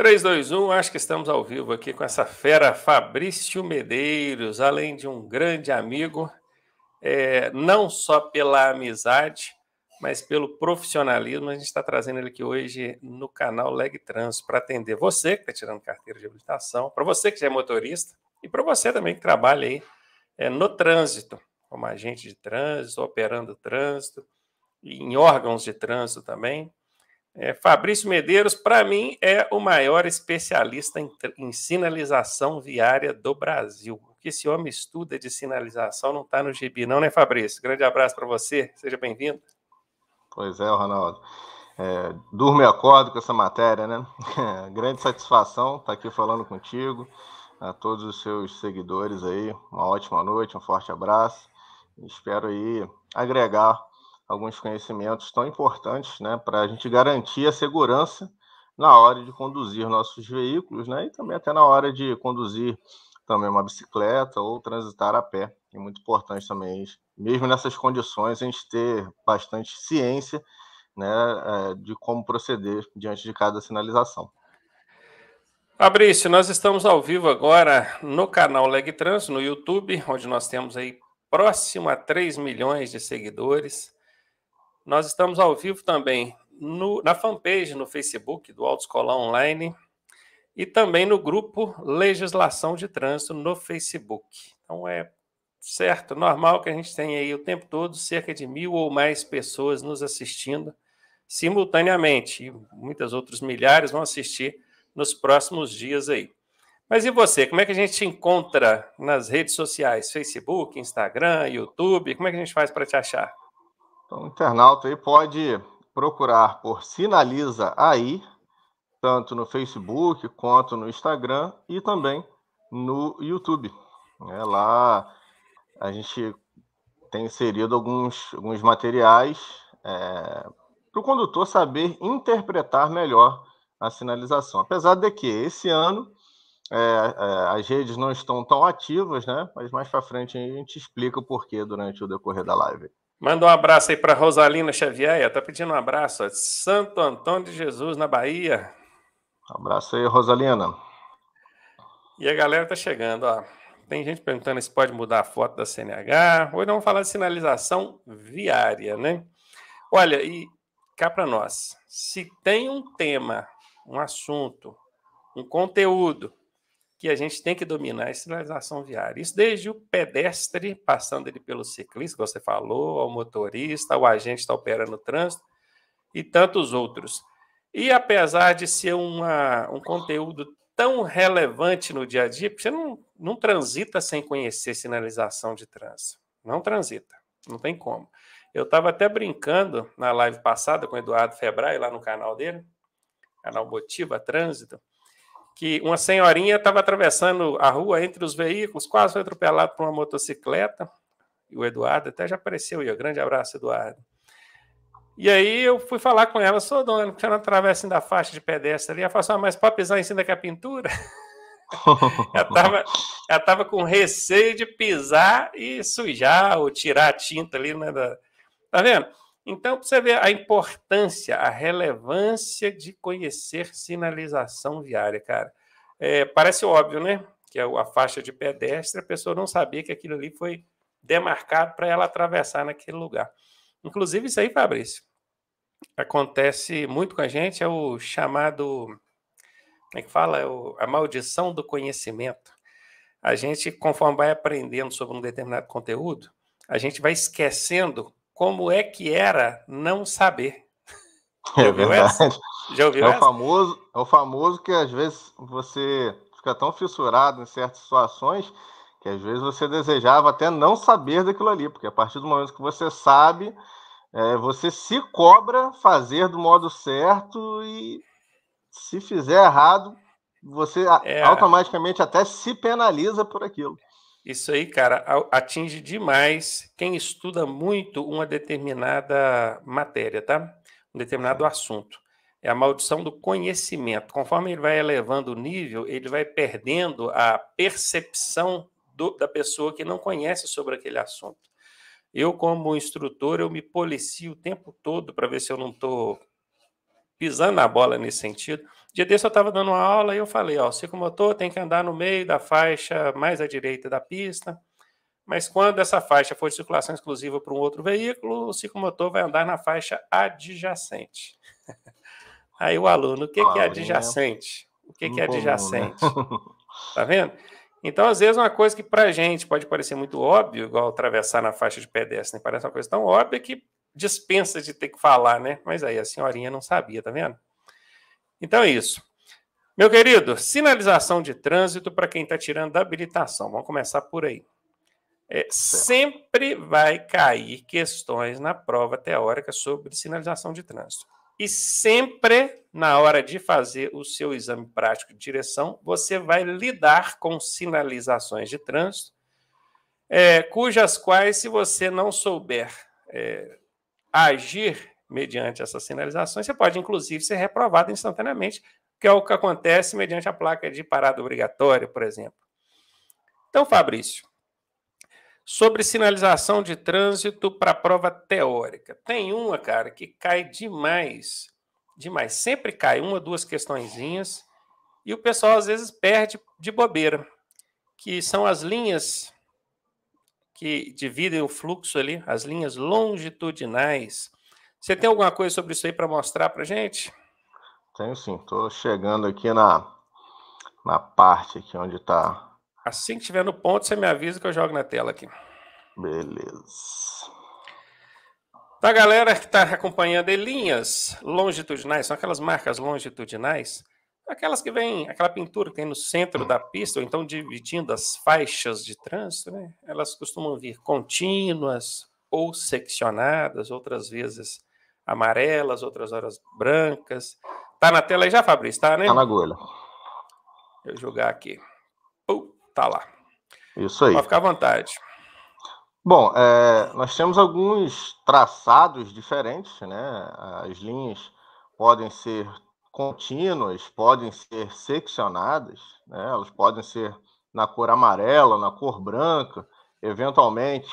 3, 2, 1, acho que estamos ao vivo aqui com essa fera Fabrício Medeiros, além de um grande amigo, é, não só pela amizade, mas pelo profissionalismo. A gente está trazendo ele aqui hoje no canal Leg Trans para atender você que está tirando carteira de habilitação, para você que já é motorista e para você também que trabalha aí é, no trânsito, como agente de trânsito, operando trânsito, e em órgãos de trânsito também, é, Fabrício Medeiros, para mim, é o maior especialista em, em, sinalização viária do Brasil. O que esse homem estuda de sinalização não está no gibi, não, né, Fabrício? Grande abraço para você, seja bem-vindo. Pois é, Ronaldo. É, durmo e acordo com essa matéria, né? É, grande satisfação estar tá aqui falando contigo, a todos os seus seguidores aí. Uma ótima noite, um forte abraço. Espero aí agregar alguns conhecimentos tão importantes né, para a gente garantir a segurança na hora de conduzir nossos veículos né, e também até na hora de conduzir também uma bicicleta ou transitar a pé. É muito importante também, mesmo nessas condições, a gente ter bastante ciência né, é, de como proceder diante de cada sinalização. Fabrício, nós estamos ao vivo agora no canal Leg Trans, no YouTube, onde nós temos aí próximo a 3 milhões de seguidores. Nós estamos ao vivo também no, na fanpage no Facebook do Auto Escola Online e também no grupo Legislação de Trânsito no Facebook. Então é certo, normal que a gente tenha aí o tempo todo cerca de mil ou mais pessoas nos assistindo simultaneamente. E muitas outras milhares vão assistir nos próximos dias aí. Mas e você? Como é que a gente te encontra nas redes sociais? Facebook, Instagram, YouTube? Como é que a gente faz para te achar? Então, o internauta aí pode procurar por Sinaliza aí, tanto no Facebook quanto no Instagram e também no YouTube. É, lá a gente tem inserido alguns, alguns materiais é, para o condutor saber interpretar melhor a sinalização. Apesar de que esse ano é, é as redes não estão tão ativas, né? mas mais para frente a gente explica o porquê durante o decorrer da live. Manda um abraço aí para Rosalina Xavier, tá pedindo um abraço, de Santo Antônio de Jesus, na Bahia. abraço aí, Rosalina. E a galera tá chegando, ó. Tem gente perguntando se pode mudar a foto da CNH. Hoje vamos falar de sinalização viária, né? Olha, e cá para nós, se tem um tema, um assunto, um conteúdo que a gente tem que dominar a sinalização viária. Isso desde o pedestre, passando ele pelo ciclista, que você falou, ao motorista, ao agente que está operando o trânsito e tantos outros. E apesar de ser uma, um conteúdo tão relevante no dia a dia, porque você não, não transita sem conhecer sinalização de trânsito. Não transita, não tem como. Eu estava até brincando na live passada com o Eduardo Febrai, lá no canal dele, canal Motiva Trânsito, que uma senhorinha estava atravessando a rua entre os veículos, quase foi atropelada por uma motocicleta. E o Eduardo até já apareceu aí. Grande abraço, Eduardo. E aí eu fui falar com ela, sou dona, que ela atravessa da faixa de pedestre ali. Ela falou assim, mas pode pisar em cima a é pintura? ela, estava ela tava com receio de pisar e sujar ou tirar a tinta ali, né? Da... Tá vendo? Então, para você ver a importância, a relevância de conhecer sinalização viária, cara. É, parece óbvio, né? Que é a faixa de pedestre, a pessoa não sabia que aquilo ali foi demarcado para ela atravessar naquele lugar. Inclusive, isso aí, Fabrício, acontece muito com a gente, é o chamado. Como é que fala? É o, a maldição do conhecimento. A gente, conforme vai aprendendo sobre um determinado conteúdo, a gente vai esquecendo como é que era não saber? É Já ouviu é essa? Já ouviu é essa? O famoso, é o famoso que às vezes você fica tão fissurado em certas situações que às vezes você desejava até não saber daquilo ali, porque a partir do momento que você sabe, é, você se cobra fazer do modo certo e se fizer errado, você é. automaticamente até se penaliza por aquilo. Isso aí, cara, atinge demais quem estuda muito uma determinada matéria, tá? Um determinado assunto. É a maldição do conhecimento. Conforme ele vai elevando o nível, ele vai perdendo a percepção do, da pessoa que não conhece sobre aquele assunto. Eu, como instrutor, eu me policio o tempo todo para ver se eu não estou pisando na bola nesse sentido Dia desse eu estava dando uma aula e eu falei, ó, o ciclomotor tem que andar no meio da faixa mais à direita da pista, mas quando essa faixa for de circulação exclusiva para um outro veículo, o ciclomotor vai andar na faixa adjacente. Aí o aluno, o que, que é adjacente? O que, que é né? adjacente? Tá vendo? Então, às vezes, uma coisa que para a gente pode parecer muito óbvio, igual atravessar na faixa de pedestre, né? parece uma coisa tão óbvia é que dispensa de ter que falar, né? Mas aí a senhorinha não sabia, tá vendo? Então é isso. Meu querido, sinalização de trânsito para quem está tirando da habilitação. Vamos começar por aí. É, sempre vai cair questões na prova teórica sobre sinalização de trânsito. E sempre, na hora de fazer o seu exame prático de direção, você vai lidar com sinalizações de trânsito, é, cujas quais, se você não souber é, agir, mediante essas sinalizações, você pode, inclusive, ser reprovado instantaneamente, que é o que acontece mediante a placa de parada obrigatória, por exemplo. Então, Fabrício, sobre sinalização de trânsito para prova teórica. Tem uma, cara, que cai demais, demais. Sempre cai uma, duas questõezinhas, e o pessoal às vezes perde de bobeira, que são as linhas que dividem o fluxo ali, as linhas longitudinais você tem alguma coisa sobre isso aí para mostrar para gente? Tenho sim, estou chegando aqui na, na parte aqui onde está. Assim que estiver no ponto, você me avisa que eu jogo na tela aqui. Beleza. Da tá, galera que está acompanhando, linhas longitudinais, são aquelas marcas longitudinais, aquelas que vem, aquela pintura que tem no centro da pista, ou então dividindo as faixas de trânsito, né? Elas costumam vir contínuas ou seccionadas, outras vezes amarelas, outras horas brancas. Tá na tela aí já, Fabrício? Tá, né? Tá na agulha. Eu jogar aqui. Pum, tá lá. Isso aí. Pode ficar à vontade. Bom, é, nós temos alguns traçados diferentes, né? As linhas podem ser contínuas, podem ser seccionadas, né? elas podem ser na cor amarela, na cor branca, eventualmente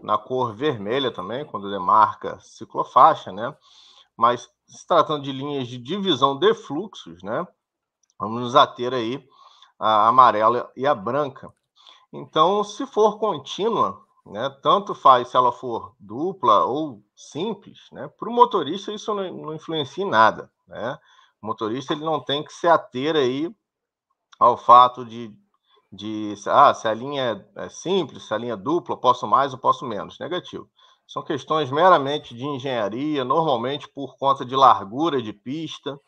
na cor vermelha também, quando demarca ciclofaixa, né? Mas se tratando de linhas de divisão de fluxos, né? Vamos nos ater aí a amarela e a branca. Então, se for contínua, né, tanto faz se ela for dupla ou simples, né, para o motorista isso não, não, influencia em nada. Né? O motorista ele não tem que se ater aí ao fato de de ah, se a linha é simples, se a linha é dupla, posso mais ou posso menos. Negativo. São questões meramente de engenharia, normalmente por conta de largura de pista,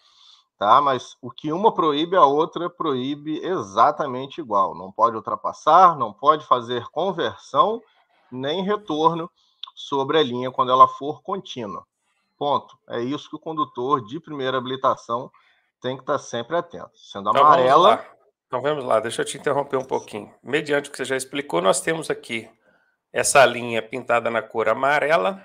tá? Mas o que uma proíbe, a outra proíbe exatamente igual. Não pode ultrapassar, não pode fazer conversão nem retorno sobre a linha quando ela for contínua. Ponto. É isso que o condutor de primeira habilitação tem que estar sempre atento. Sendo tá amarela, então, então vamos lá, deixa eu te interromper um pouquinho. Mediante o que você já explicou, nós temos aqui essa linha pintada na cor amarela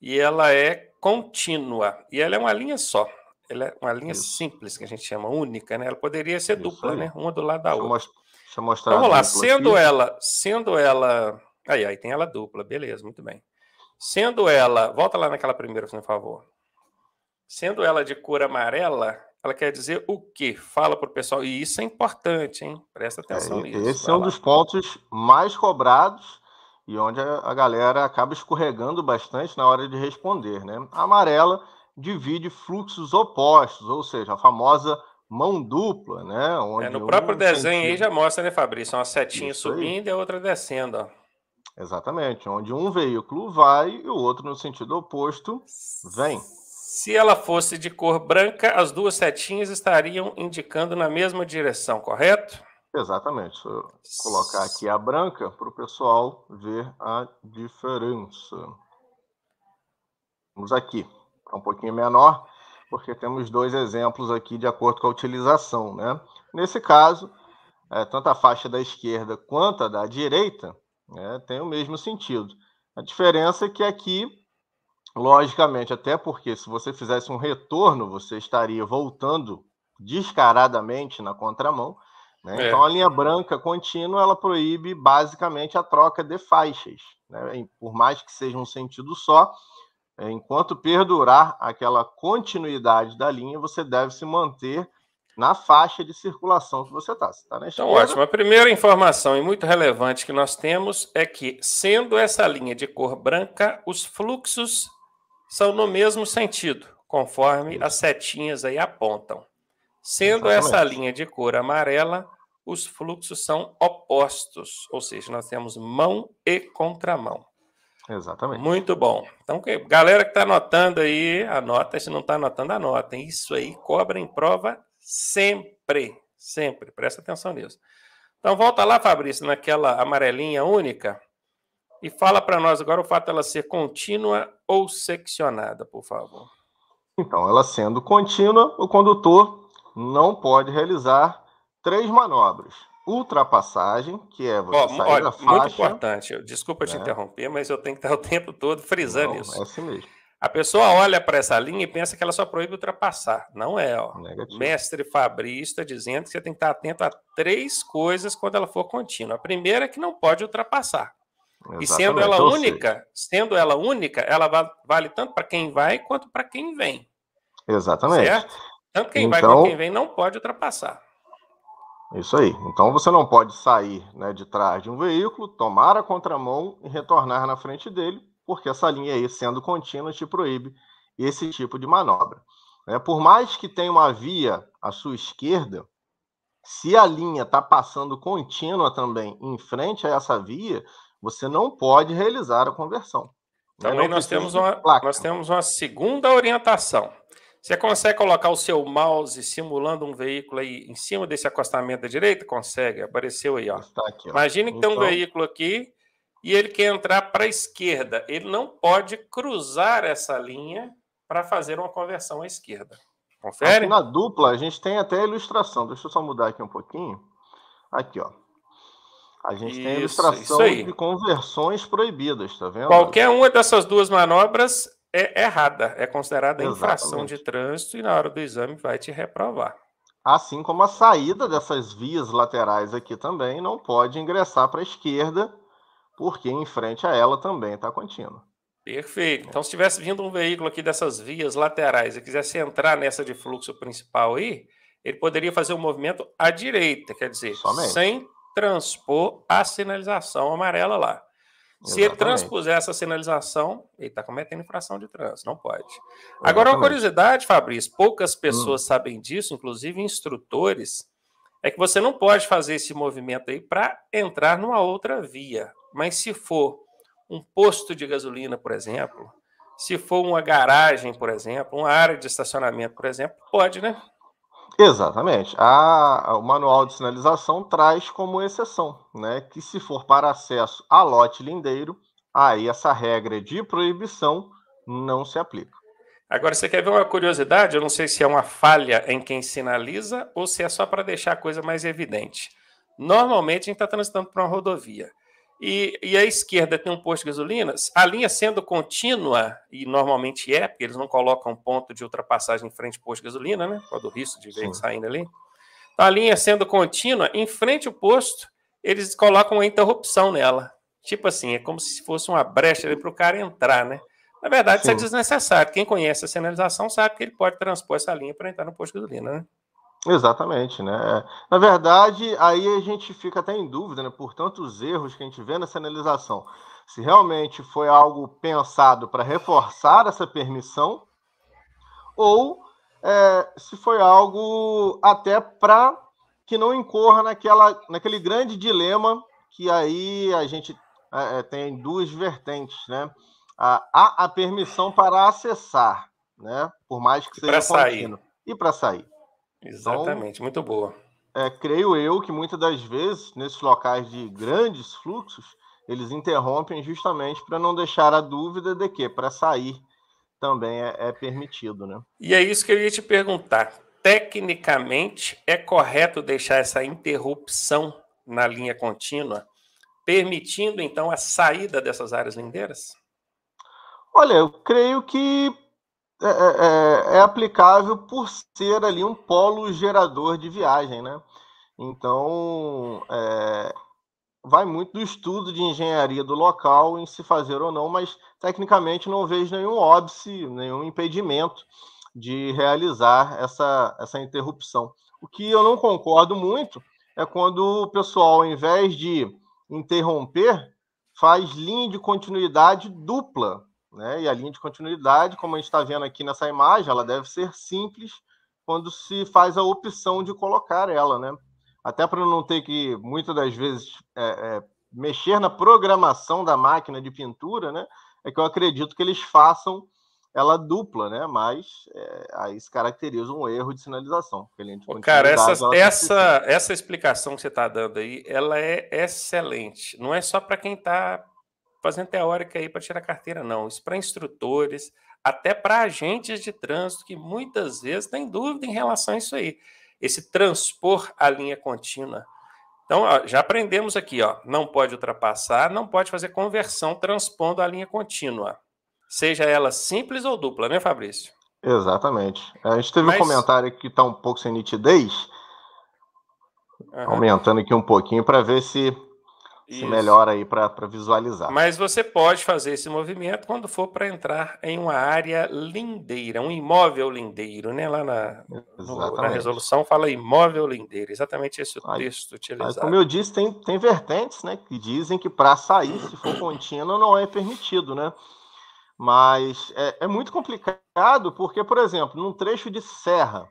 e ela é contínua e ela é uma linha só. Ela é uma linha Isso. simples que a gente chama única, né? Ela poderia ser Isso dupla, aí. né? Uma do lado da deixa outra. Deixa eu mostrar. Então, vamos lá, sendo aqui. ela, sendo ela, aí aí tem ela dupla, beleza, muito bem. Sendo ela, volta lá naquela primeira, por favor. Sendo ela de cor amarela, ela quer dizer o quê? Fala para o pessoal. E isso é importante, hein? Presta é, atenção é, nisso. Esse é um dos pontos mais cobrados e onde a galera acaba escorregando bastante na hora de responder, né? A amarela divide fluxos opostos, ou seja, a famosa mão dupla, né? É, onde é, no próprio desenho sentido... aí já mostra, né, Fabrício? Uma setinha Isso subindo aí. e a outra descendo, ó. Exatamente, onde um veículo vai e o outro no sentido oposto vem. Se ela fosse de cor branca, as duas setinhas estariam indicando na mesma direção, correto? Exatamente. Se eu colocar aqui a branca para o pessoal ver a diferença. Vamos aqui. É um pouquinho menor, porque temos dois exemplos aqui de acordo com a utilização. Né? Nesse caso, é, tanto a faixa da esquerda quanto a da direita né, tem o mesmo sentido. A diferença é que aqui Logicamente, até porque se você fizesse um retorno, você estaria voltando descaradamente na contramão. Né? É. Então, a linha branca contínua ela proíbe basicamente a troca de faixas. Né? Por mais que seja um sentido só, é, enquanto perdurar aquela continuidade da linha, você deve se manter na faixa de circulação que você está. Tá, tá então, ótimo. A primeira informação e muito relevante que nós temos é que, sendo essa linha de cor branca, os fluxos são no mesmo sentido, conforme as setinhas aí apontam. Sendo Exatamente. essa linha de cor amarela, os fluxos são opostos, ou seja, nós temos mão e contramão. Exatamente. Muito bom. Então, galera que está anotando aí, anota. Se não está anotando, anota. Isso aí cobra em prova sempre. Sempre. Presta atenção nisso. Então, volta lá, Fabrício, naquela amarelinha única. E fala para nós agora o fato dela ser contínua ou seccionada, por favor. Então, ela sendo contínua, o condutor não pode realizar três manobras. Ultrapassagem, que é você Ó, sair olha, da faixa. Muito importante, desculpa te né? interromper, mas eu tenho que estar o tempo todo frisando não, isso. É assim mesmo. A pessoa olha para essa linha e pensa que ela só proíbe ultrapassar. Não é, ó. Negativo. Mestre está dizendo que você tem que estar atento a três coisas quando ela for contínua. A primeira é que não pode ultrapassar. Exatamente. E sendo ela única, sendo ela única, ela vale tanto para quem vai quanto para quem vem. Exatamente. Certo? Tanto quem então... vai quanto então quem vem não pode ultrapassar. Isso aí. Então você não pode sair né, de trás de um veículo, tomar a contramão e retornar na frente dele, porque essa linha aí, sendo contínua, te proíbe esse tipo de manobra. É, por mais que tenha uma via à sua esquerda, se a linha está passando contínua também em frente a essa via, você não pode realizar a conversão. Também então, nós temos, uma, nós temos uma segunda orientação. Você consegue colocar o seu mouse simulando um veículo aí em cima desse acostamento da direita? Consegue, apareceu aí, ó. Aqui, ó. Imagine que então... tem um então- veículo aqui e ele quer entrar para a esquerda. Ele não pode cruzar essa linha para fazer uma conversão à esquerda. Confere? Aqui na dupla, a gente tem até a ilustração. Deixa eu só mudar aqui um pouquinho. Aqui, ó. A gente isso, tem a ilustração de conversões proibidas, tá vendo? Qualquer uma dessas duas manobras é errada, é considerada Exatamente. infração de trânsito e na hora do exame vai te reprovar. Assim como a saída dessas vias laterais aqui também não pode ingressar para a esquerda, porque em frente a ela também está contínua. Perfeito. Então, se tivesse vindo um veículo aqui dessas vias laterais e quisesse entrar nessa de fluxo principal aí, ele poderia fazer o um movimento à direita, quer dizer, Somente. sem transpor a sinalização amarela lá. Se ele transpuser essa sinalização, ele está cometendo infração de trânsito, não pode. Exatamente. Agora, uma curiosidade, Fabrício, poucas hum. pessoas hum. sabem disso, inclusive instrutores, é que você não pode fazer esse movimento aí para entrar numa outra via. Mas se for um posto de gasolina, por exemplo, se for uma garagem, por exemplo, uma área de estacionamento, por exemplo, pode, né? Exatamente. A, o manual de sinalização traz como exceção, né, que se for para acesso a lote lindeiro, aí essa regra de proibição não se aplica. Agora, você quer ver uma curiosidade? Eu não sei se é uma falha em quem sinaliza ou se é só para deixar a coisa mais evidente. Normalmente, a gente está transitando para uma rodovia. E, e a esquerda tem um posto de gasolinas, a linha sendo contínua, e normalmente é, porque eles não colocam ponto de ultrapassagem em frente ao posto de gasolina, né? Por do risco de ver saindo ali. Então, a linha sendo contínua, em frente ao posto, eles colocam uma interrupção nela. Tipo assim, é como se fosse uma brecha ali para o cara entrar, né? Na verdade, Sim. isso é desnecessário. Quem conhece a sinalização sabe que ele pode transpor essa linha para entrar no posto de gasolina, né? Exatamente, né? Na verdade, aí a gente fica até em dúvida, né? Por tantos erros que a gente vê nessa analisação, se realmente foi algo pensado para reforçar essa permissão ou é, se foi algo até para que não incorra naquela, naquele grande dilema que aí a gente é, é tem duas vertentes, né? Há a, a, permissão para acessar, né? Por mais que seja para sair. E para sair. Então, Exatamente, então, muito boa. É, creio eu que muitas das vezes, nesses locais de grandes fluxos, eles interrompem justamente para não deixar a dúvida de que para sair também é, é, permitido, né? E é isso que eu ia te perguntar. Tecnicamente, é correto deixar essa interrupção na linha contínua, permitindo então a saída dessas áreas lindeiras? Olha, eu creio que é, é, é, é, aplicável por ser ali um polo gerador de viagem, né? Então, é, vai muito do estudo de engenharia do local em se fazer ou não, mas tecnicamente não vejo nenhum óbice, nenhum impedimento de realizar essa, essa interrupção. O que eu não concordo muito é quando o pessoal, ao invés de interromper, faz linha de continuidade dupla né? E a linha de continuidade, como a gente está vendo aqui nessa imagem, ela deve ser simples quando se faz a opção de colocar ela, né? Até para não ter que, muitas das vezes, é, é, mexer na programação da máquina de pintura, né? É que eu acredito que eles façam ela dupla, né? Mas é, aí se caracteriza um erro de sinalização. De Pô, cara, essa, essa, essa explicação que você está dando aí, ela é excelente. Não é só para quem está fazendo teórica aí para tirar carteira, não. Isso para instrutores, até para agentes de trânsito, que muitas vezes têm dúvida em relação a isso aí. Esse transpor a linha contínua. Então, ó, já aprendemos aqui, ó, não pode ultrapassar, não pode fazer conversão transpondo a linha contínua. Seja ela simples ou dupla, né, Fabrício? Exatamente. A gente teve Mas... um comentário que está um pouco sem nitidez, uhum. aumentando aqui um pouquinho para ver se isso. melhora aí para visualizar. Mas você pode fazer esse movimento quando for para entrar em uma área lindeira, um imóvel lindeiro, né? Lá na, no, na resolução fala imóvel lindeiro, exatamente esse o aí, texto utilizado. como eu disse, tem, tem vertentes, né? Que dizem que para sair, se for contínuo não é permitido, né? Mas é, é muito complicado porque, por exemplo, num trecho de serra,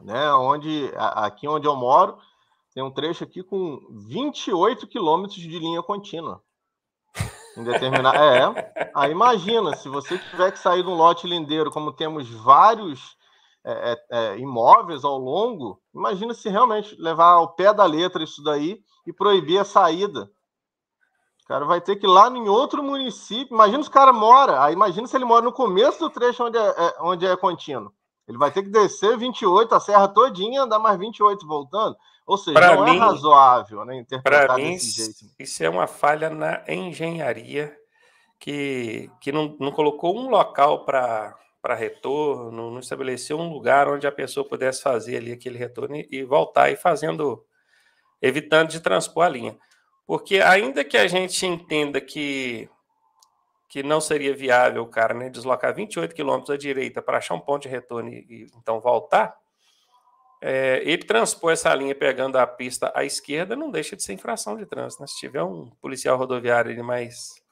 né? Onde, aqui onde eu moro, tem um trecho aqui com 28 quilômetros de linha contínua. Indeterminado. é, aí imagina, se você tiver que sair de um lote lindeiro, como temos vários é, é, é, imóveis ao longo, imagina se realmente levar ao pé da letra isso daí e proibir a saída. O cara vai ter que ir lá em outro município. Imagina se o cara mora. Aí imagina se ele mora no começo do trecho onde é, é onde é contínuo. Ele vai ter que descer 28, a serra todinha, andar mais 28 voltando. Ou seja, pra não é mim, é razoável né, interpretar desse mim, jeito. Né? Isso é uma falha na engenharia que, que não, não colocou um local para para retorno, não estabeleceu um lugar onde a pessoa pudesse fazer ali aquele retorno e, e voltar e fazendo, evitando de transpor a linha. Porque ainda que a gente entenda que que não seria viável o cara né, deslocar 28 quilômetros à direita para achar um ponto de retorno e, e então voltar, é, ele transpor essa linha pegando a pista à esquerda não deixa de ser infração de trânsito. Né? Se tiver um policial rodoviário ele mais,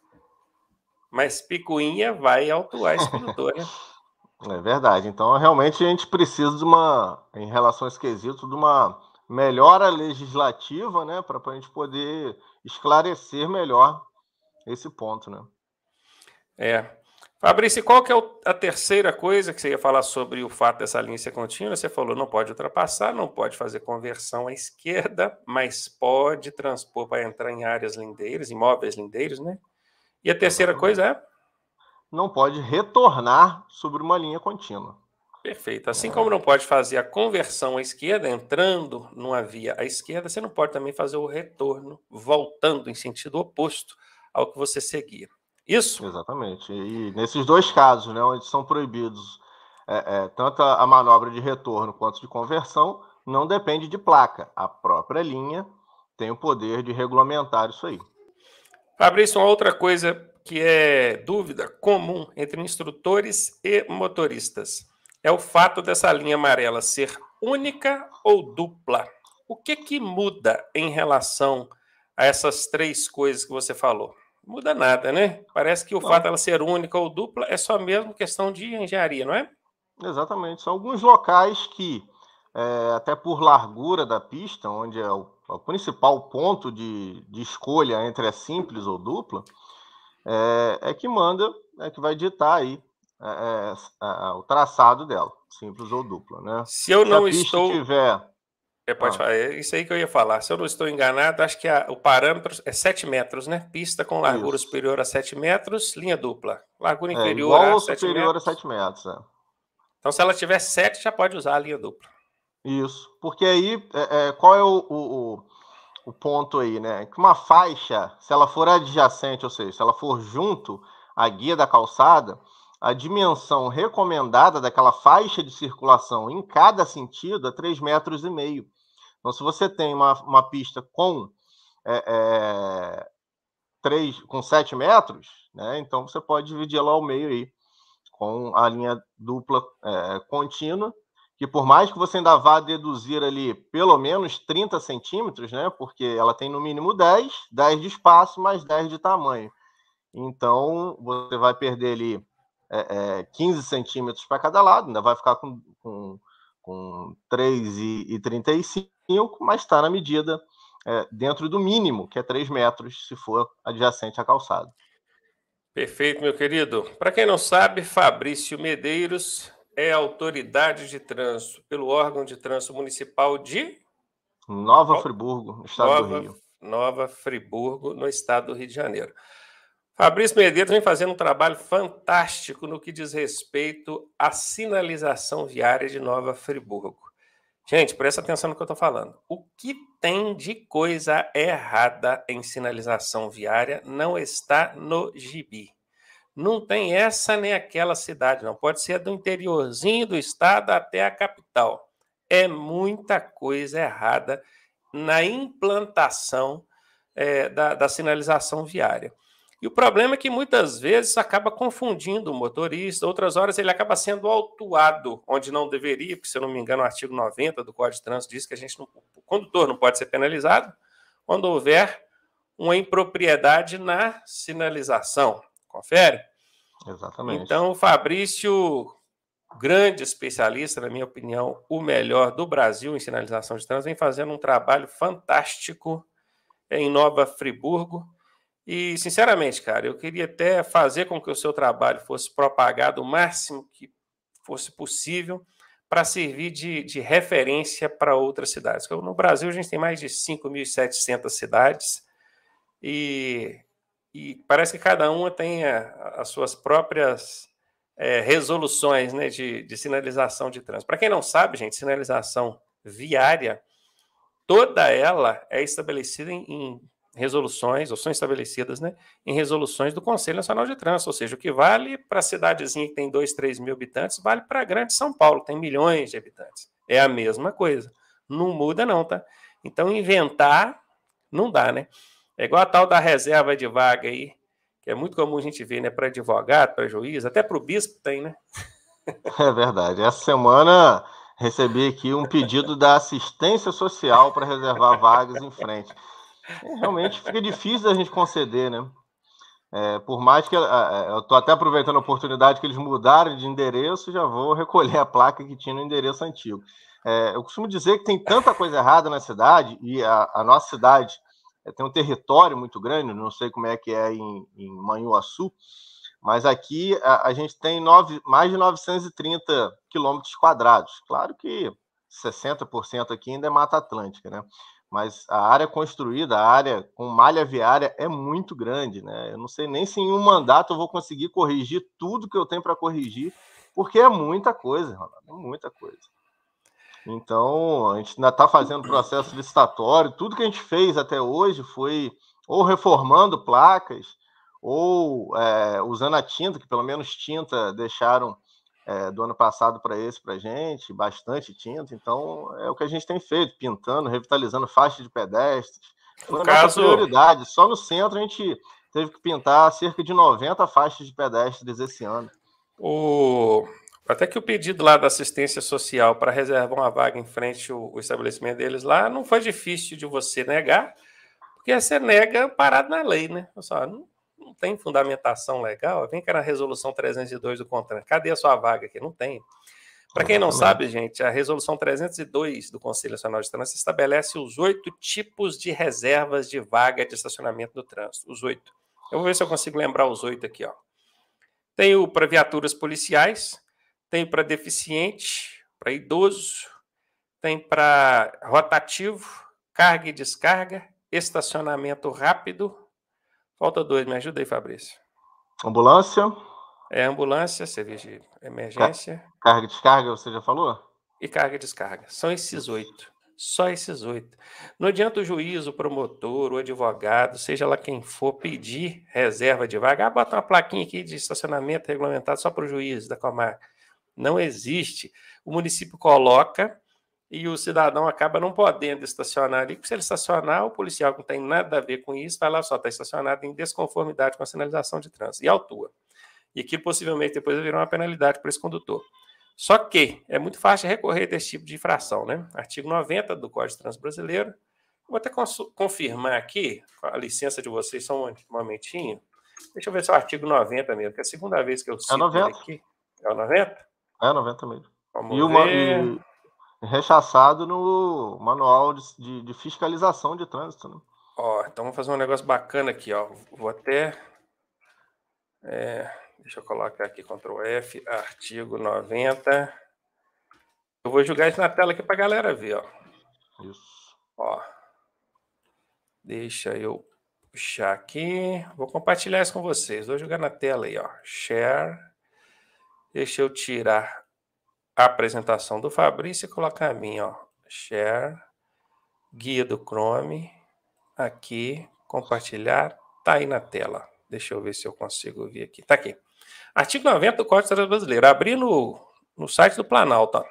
mais picuinha, vai autuar esse condutor, né? É verdade. Então, realmente, a gente precisa de uma, em relação a esse quesito, de uma melhora legislativa, né, para a gente poder esclarecer melhor esse ponto, né? É. Fabrício, qual que é a terceira coisa que você ia falar sobre o fato dessa linha ser contínua? Você falou não pode ultrapassar, não pode fazer conversão à esquerda, mas pode transpor para entrar em áreas lindeiras, imóveis lindeiros, né? E a terceira coisa é? Não pode retornar sobre uma linha contínua. Perfeito. Assim como não pode fazer a conversão à esquerda, entrando numa via à esquerda, você não pode também fazer o retorno voltando em sentido oposto ao que você seguia. Isso? Exatamente. E nesses dois casos, né, onde são proibidos é, é, tanto a manobra de retorno quanto de conversão, não depende de placa. A própria linha tem o poder de regulamentar isso aí. Fabrício, uma outra coisa que é dúvida comum entre instrutores e motoristas é o fato dessa linha amarela ser única ou dupla. O que que muda em relação a essas três coisas que você falou? muda nada, né? Parece que o não. fato dela ser única ou dupla é só mesmo questão de engenharia, não é? Exatamente. São alguns locais que, é, até por largura da pista, onde é o, é o principal ponto de, de, escolha entre a é simples ou dupla, é, é que manda, é que vai ditar aí é, é o traçado dela, simples ou dupla, né? Se eu não estiver a pista estou... tiver é, pode ah. falar. É isso aí que eu ia falar. Se eu não estou enganado, acho que a, o parâmetro é 7 metros, né? Pista com largura isso. superior a 7 metros, linha dupla. Largura é, inferior é, a 7 superior metros. a 7 metros. É. Então, se ela tiver 7, já pode usar a linha dupla. Isso. Porque aí, é, é qual é o, o, o ponto aí, né? Que uma faixa, se ela for adjacente, ou seja, se ela for junto à guia da calçada, a dimensão recomendada daquela faixa de circulação em cada sentido é 3,5 metros e meio. Então, se você tem uma, uma pista com é, é, três, com 7 metros, né, então você pode dividir lá ao meio aí, com a linha dupla é, contínua, que por mais que você ainda vá deduzir ali pelo menos 30 centímetros, né, porque ela tem no mínimo 10, 10 de espaço mais 10 de tamanho. Então, você vai perder ali é, é, 15 centímetros para cada lado, ainda vai ficar com, com, com 3,35, mas está na medida é, dentro do mínimo, que é 3 metros, se for adjacente à calçada. Perfeito, meu querido. Para quem não sabe, Fabrício Medeiros é autoridade de trânsito pelo órgão de trânsito municipal de Nova Friburgo, no estado Nova, do Rio. Nova Friburgo, no estado do Rio de Janeiro. Fabrício Medeiros vem fazendo um trabalho fantástico no que diz respeito à sinalização viária de Nova Friburgo. Gente, presta atenção no que eu estou falando. O que tem de coisa errada em sinalização viária não está no gibi. Não tem essa nem aquela cidade, não. Pode ser do interiorzinho do estado até a capital. É muita coisa errada na implantação é, da, da sinalização viária. E o problema é que muitas vezes acaba confundindo o motorista, outras horas ele acaba sendo autuado, onde não deveria, porque se eu não me engano, o artigo 90 do Código de Trânsito diz que a gente não, o condutor não pode ser penalizado quando houver uma impropriedade na sinalização. Confere? Exatamente. Então, o Fabrício, grande especialista, na minha opinião, o melhor do Brasil em sinalização de trânsito, vem fazendo um trabalho fantástico em Nova Friburgo e, sinceramente, cara, eu queria até fazer com que o seu trabalho fosse propagado o máximo que fosse possível para servir de, de referência para outras cidades. no Brasil, a gente tem mais de 5.700 cidades e, e, parece que cada uma tem as suas próprias é, resoluções né, de, de sinalização de trânsito. Para quem não sabe, gente, sinalização viária, toda ela é estabelecida em, em resoluções, ou são estabelecidas né, em resoluções do Conselho Nacional de Trânsito, ou seja, o que vale para a cidadezinha que tem 2, 3 mil habitantes, vale para a grande São Paulo, que tem milhões de habitantes. É a mesma coisa. Não muda, não, tá? Então, inventar não dá, né? É igual a tal da reserva de vaga aí, que é muito comum a gente ver, né? Para advogado, para juiz, até para o bispo tem, né? É verdade. Essa semana recebi aqui um pedido da assistência social para reservar vagas em frente. É, realmente fica difícil da gente conceder, né? É, por mais que ah, é, eu estou até aproveitando a oportunidade que eles mudaram de endereço, já vou recolher a placa que tinha no endereço antigo. É, eu costumo dizer que tem tanta coisa errada na cidade, e a, a nossa cidade é, tem um território muito grande, não sei como é que é em, em Manhuaçu, mas aqui a, a gente tem nove, mais de 930 quilômetros quadrados. Claro que 60% aqui ainda é Mata Atlântica, né? mas a área construída, a área com malha viária é muito grande, né? Eu não sei nem se em um mandato eu vou conseguir corrigir tudo que eu tenho para corrigir, porque é muita coisa, Ronaldo, é muita coisa. Então, a gente ainda está fazendo processo licitatório, tudo que a gente fez até hoje foi ou reformando placas, ou é, usando a tinta, que pelo menos tinta deixaram é, do ano passado para esse para gente, bastante tinta. Então é o que a gente tem feito, pintando, revitalizando faixas de pedestres. Foi no a caso... nossa prioridade. Só no centro a gente teve que pintar cerca de 90 faixas de pedestres esse ano. O... Até que o pedido lá da assistência social para reservar uma vaga em frente ao, estabelecimento deles lá não foi difícil de você negar, porque você nega parado na lei, né? só, ah, não não tem fundamentação legal. Vem cá na resolução 302 do CONTRAN. Cadê a sua vaga aqui? Não tem. Para quem não sabe, gente, a resolução 302 do Conselho Nacional de Trânsito estabelece os oito tipos de reservas de vaga de estacionamento do trânsito. Os oito. Eu vou ver se eu consigo lembrar os oito aqui, ó. Tem o para viaturas policiais, tem para deficiente, para idoso, tem para rotativo, carga e descarga, estacionamento rápido, Falta dois, me ajuda aí, Fabrício. Ambulância. É ambulância, serviço de emergência. Carga e descarga, você já falou? E carga e descarga. São esses oito. Só esses oito. Não adianta o juiz, o promotor, o advogado, seja lá quem for, pedir reserva de vaga. Ah, bota uma plaquinha aqui de estacionamento regulamentado só para o juiz da comarca. Não existe. O município coloca e o cidadão acaba não podendo estacionar ali, porque se ele estacionar, o policial que não tem nada a ver com isso, vai lá só, está estacionado em desconformidade com a sinalização de trânsito, e autua. E que possivelmente depois virá uma penalidade para esse condutor. Só que é muito fácil recorrer desse tipo de infração, né? Artigo 90 do Código de Trânsito Brasileiro. Vou até confirmar aqui, com a licença de vocês, só um momentinho. Deixa eu ver se é o artigo 90 mesmo, que é a segunda vez que eu é cito é 90. aqui. É o 90? É 90 mesmo. Vamos e, uma, E rechaçado no manual de, de, de fiscalização de trânsito. Né? Ó, então vamos fazer um negócio bacana aqui, ó. Vou até. É, deixa eu colocar aqui Ctrl F, artigo 90. Eu vou jogar isso na tela aqui para a galera ver, ó. Isso. Ó. Deixa eu puxar aqui. Vou compartilhar isso com vocês. Vou jogar na tela aí, ó. Share. Deixa eu tirar a apresentação do Fabrício e colocar a minha, ó. Share, guia do Chrome, aqui, compartilhar, tá aí na tela. Deixa eu ver se eu consigo ver aqui. Tá aqui. Artigo 90 do Código de Brasileiro. Abri no, no site do Planalto, ó.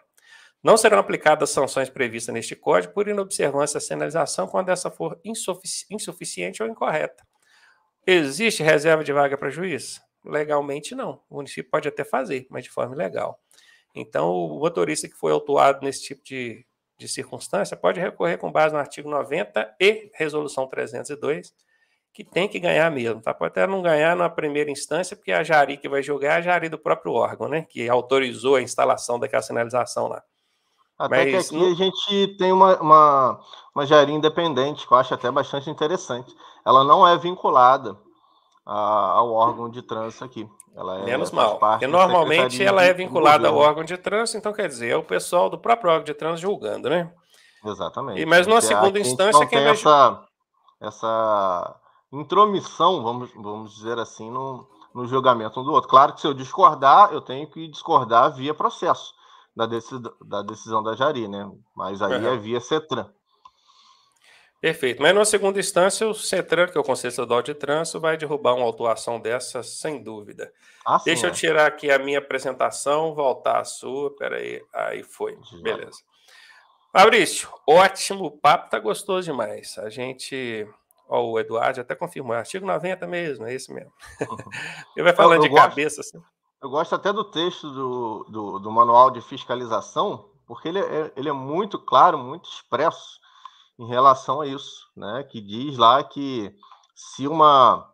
Não serão aplicadas sanções previstas neste código por inobservância à sinalização quando essa for insufici insuficiente ou incorreta. Existe reserva de vaga para juiz? Legalmente não. O município pode até fazer, mas de forma ilegal. Então, o motorista que foi autuado nesse tipo de, de circunstância pode recorrer com base no artigo 90 e resolução 302, que tem que ganhar mesmo, tá? Pode até não ganhar na primeira instância, porque é a Jari que vai jogar é a Jari do próprio órgão, né? Que autorizou a instalação daquela sinalização lá. Até Mas, que aqui não... a gente tem uma, uma, uma Jari independente, que eu acho até bastante interessante. Ela não é vinculada a, ao órgão de trânsito aqui. Ela é Menos mal. Porque normalmente ela é vinculada ao órgão de trânsito, então quer dizer, é o pessoal do próprio órgão de trânsito julgando, né? Exatamente. E, mas numa segunda a instância, quem vai. Essa, essa intromissão, vamos, vamos dizer assim, no, no julgamento um do outro. Claro que se eu discordar, eu tenho que discordar via processo da, decis, da decisão da Jari, né? Mas aí é, é via CETRAN. Perfeito. Mas, na segunda instância, o CETRAN, que é o Conselho Estadual de Trânsito, vai derrubar uma autuação dessa, sem dúvida. Ah, Deixa eu é. tirar aqui a minha apresentação, voltar à sua. Peraí, aí foi. Beleza. Fabrício, ótimo papo, tá gostoso demais. A gente. Ó, o Eduardo até tá confirmou, artigo 90 mesmo, é esse mesmo. Ele vai falando eu, eu de gosto, cabeça. Assim. Eu gosto até do texto do, do, do manual de fiscalização, porque ele é, ele é muito claro, muito expresso em relação a isso, né? Que diz lá que se uma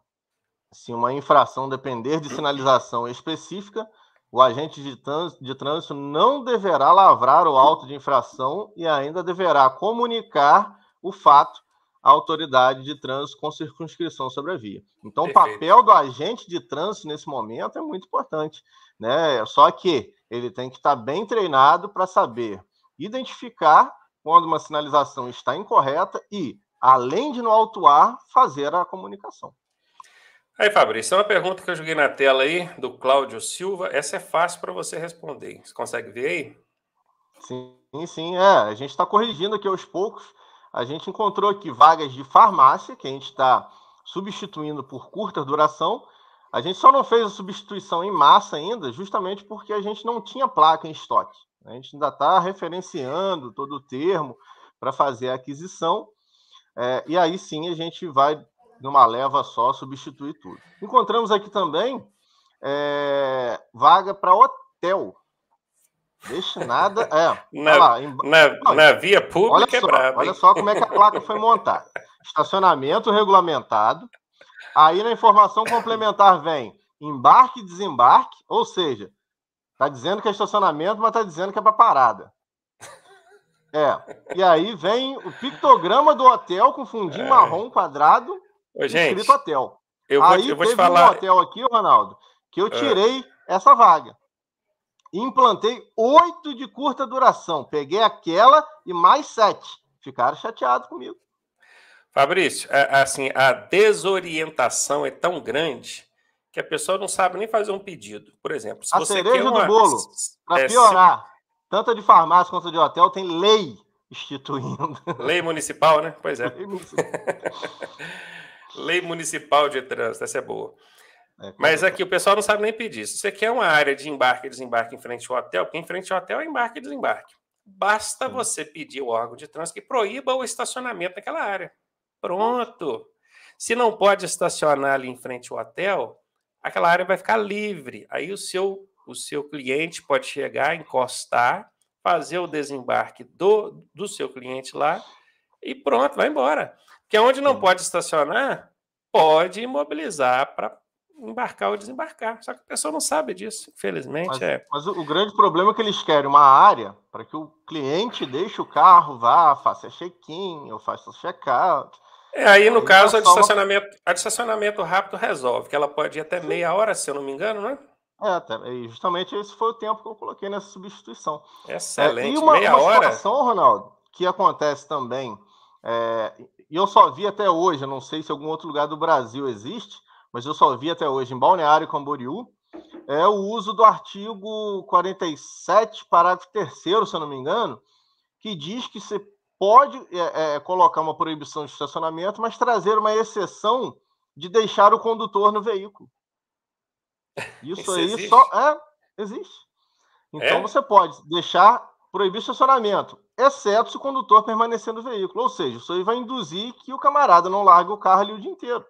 se uma infração depender de sinalização específica, o agente de trans de trânsito não deverá lavrar o auto de infração e ainda deverá comunicar o fato à autoridade de trânsito com circunscrição sobre a via. Então, Perfeito. o papel do agente de trânsito nesse momento é muito importante, né? Só que ele tem que estar bem treinado para saber identificar quando uma sinalização está incorreta e, além de não autuar, fazer a comunicação. Aí, Fabrício, é uma pergunta que eu joguei na tela aí, do Cláudio Silva. Essa é fácil para você responder. Você consegue ver aí? Sim, sim. É, a gente está corrigindo aqui aos poucos. A gente encontrou aqui vagas de farmácia, que a gente está substituindo por curta duração. A gente só não fez a substituição em massa ainda, justamente porque a gente não tinha placa em estoque. A gente ainda está referenciando todo o termo para fazer a aquisição, é, e aí sim a gente vai, numa leva só, substituir tudo. Encontramos aqui também é, vaga para hotel. nada É, na, é lá, em, na, na, é é via pública olha só, é Olha só como é que a placa foi montada. Estacionamento regulamentado. Aí na informação complementar vem embarque e desembarque, ou seja, Tá dizendo que é estacionamento, mas tá dizendo que é para parada. É. E aí vem o pictograma do hotel com fundinho é. marrom quadrado Ô, gente, escrito hotel. Eu vou, aí eu vou te falar... um hotel aqui, Ronaldo, que eu ah. tirei é. essa vaga. Implantei oito de curta duração. Peguei aquela e mais sete. Ficaram chateados comigo. Fabrício, assim, a desorientação é tão grande que a pessoa não sabe nem fazer um pedido. Por exemplo, se a você quer uma... do bolo, para é, piorar, se... tanto de farmácia quanto de hotel tem lei instituindo. Lei municipal, né? Pois é. Lei municipal, lei municipal de trânsito, essa é boa. É, Mas aqui o pessoal não sabe nem pedir. Se você quer uma área de embarque e desembarque em frente ao hotel, porque em frente ao hotel é embarque e desembarque. Basta é. você pedir o órgão de trânsito que proíba o estacionamento naquela área. Pronto. Se não pode estacionar ali em frente ao hotel, aquela área vai ficar livre. Aí o seu, o seu cliente pode chegar, encostar, fazer o desembarque do, do seu cliente lá e pronto, vai embora. Porque onde não pode estacionar, pode imobilizar para embarcar ou desembarcar. Só que a pessoa não sabe disso, infelizmente. Mas, é. mas o, o, grande problema é que eles querem uma área para que o cliente deixe o carro, vá, faça check-in ou faça check-out. É, aí, no aí caso, a de, estacionamento, a de estacionamento rápido resolve, que ela pode ir até Sim. meia hora, se eu não me engano, né? É, tá, e justamente esse foi o tempo que eu coloquei nessa substituição. É, Excelente, é, e uma, meia uma situação, Ronaldo, que acontece também, é, e eu só vi até hoje, não sei se algum outro lugar do Brasil existe, mas eu só vi até hoje em Balneário Camboriú, é o uso do artigo 47, parágrafo 3, se eu não me engano, que diz que se pode é, é, colocar uma proibição de estacionamento, mas trazer uma exceção de deixar o condutor no veículo. Isso, Isso aí existe? só. É, existe. Então é? você pode deixar proibir estacionamento, exceto se o condutor permanecer no veículo. Ou seja, isso aí vai induzir que o camarada não largue o carro ali o dia inteiro.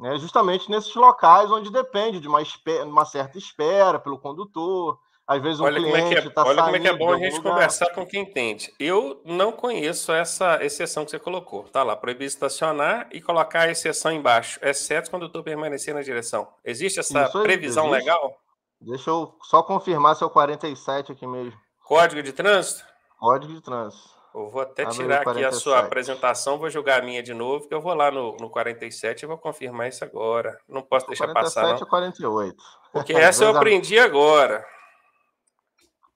Né? Justamente nesses locais onde depende de uma, espera, uma certa espera pelo condutor, às vezes um olha cliente como é que é, tá Olha como é que é, tá é, é bom a gente lugar. conversar com quem entende. Eu não conheço essa exceção que você colocou. Tá lá, proibir estacionar e colocar a exceção embaixo, exceto quando eu estou permanecendo na direção. Existe essa aí, previsão existe. legal? Deixa eu só confirmar se é o 47 aqui mesmo. Código de trânsito? Código de trânsito. Eu vou até Abre tá tirar aqui a sua apresentação, vou jogar a minha de novo, que eu vou lá no, no 47 e vou confirmar isso agora. Não posso deixar 47 passar. 47 48. É Porque essa eu aprendi agora.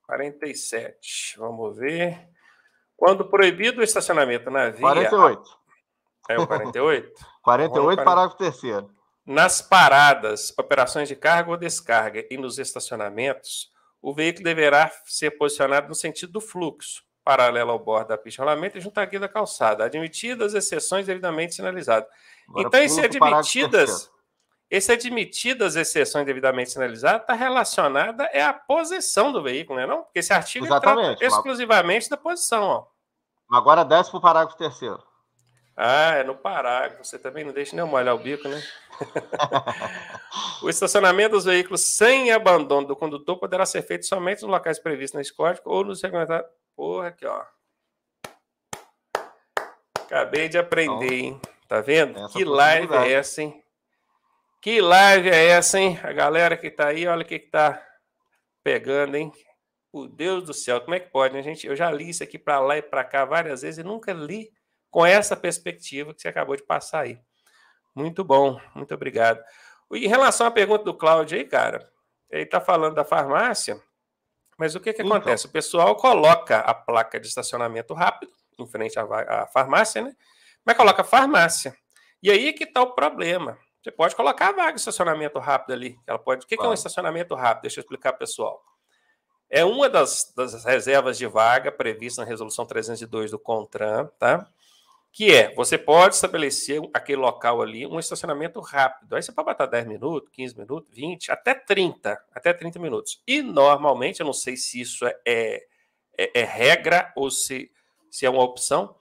47. Vamos ver. Quando proibido o estacionamento na via. 48. É o 48? 48, parágrafo 3. Nas paradas, operações de carga ou descarga e nos estacionamentos, o veículo deverá ser posicionado no sentido do fluxo, paralelo ao bordo da pista de rolamento e junto à guia da calçada, admitidas exceções devidamente sinalizadas. Agora, então, e se admitidas esse as exceções devidamente sinalizadas está relacionada é à posição do veículo, não é não? Porque esse artigo trata exclusivamente da posição. Ó. Agora desce para o parágrafo terceiro. Ah, é no parágrafo. Você também não deixa nem molhar o bico, né? o estacionamento dos veículos sem abandono do condutor poderá ser feito somente nos locais previstos nesse código ou nos regulamentários. Porra, aqui, ó. Acabei de aprender, então, hein? Tá vendo? Que live é essa, hein? Que live é essa, hein? A galera que tá aí, olha o que, que tá pegando, hein? O Deus do céu, como é que pode, né, gente? Eu já li isso aqui para lá e para cá várias vezes e nunca li com essa perspectiva que você acabou de passar aí. Muito bom, muito obrigado. Em relação à pergunta do Cláudio aí, cara, ele tá falando da farmácia, mas o que que então. acontece? O pessoal coloca a placa de estacionamento rápido em frente à, à farmácia, né? Mas coloca farmácia. E aí é que tá o problema. Você pode colocar a vaga de estacionamento rápido ali. Ela pode. O que, que é um estacionamento rápido? Deixa eu explicar para o pessoal. É uma das, das reservas de vaga prevista na resolução 302 do CONTRAN, tá? que é, você pode estabelecer aquele local ali, um estacionamento rápido. Aí você pode botar 10 minutos, 15 minutos, 20, até 30, até 30 minutos. E normalmente, eu não sei se isso é, é, é, é regra ou se, se é uma opção,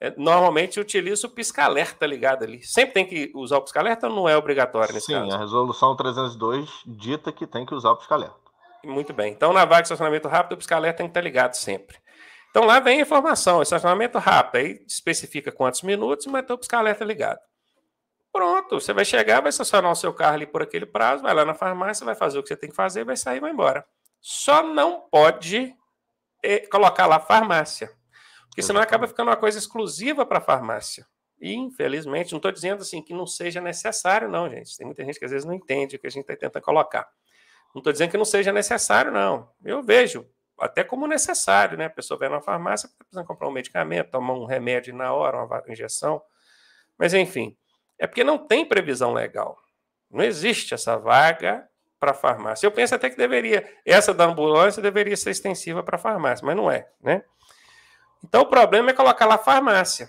é, normalmente utiliza o pisca-alerta ligado ali. Sempre tem que usar o pisca-alerta ou não é obrigatório nesse Sim, caso? Sim, a resolução 302 dita que tem que usar o pisca-alerta. Muito bem. Então, na vaga de estacionamento rápido, o pisca-alerta tem que estar ligado sempre. Então, lá vem a informação, estacionamento rápido, aí especifica quantos minutos, mas tem o pisca-alerta ligado. Pronto, você vai chegar, vai estacionar o seu carro ali por aquele prazo, vai lá na farmácia, vai fazer o que você tem que fazer, vai sair e vai embora. Só não pode eh, colocar lá farmácia porque senão acaba ficando uma coisa exclusiva para a farmácia. E, infelizmente, não estou dizendo assim que não seja necessário, não, gente. Tem muita gente que às vezes não entende o que a gente está tentando colocar. Não estou dizendo que não seja necessário, não. Eu vejo até como necessário, né? A pessoa vai na farmácia, tá precisa comprar um medicamento, tomar um remédio na hora, uma injeção. Mas, enfim, é porque não tem previsão legal. Não existe essa vaga para farmácia. Eu penso até que deveria, essa da ambulância deveria ser extensiva para farmácia, mas não é, né? Então o problema é colocar lá farmácia.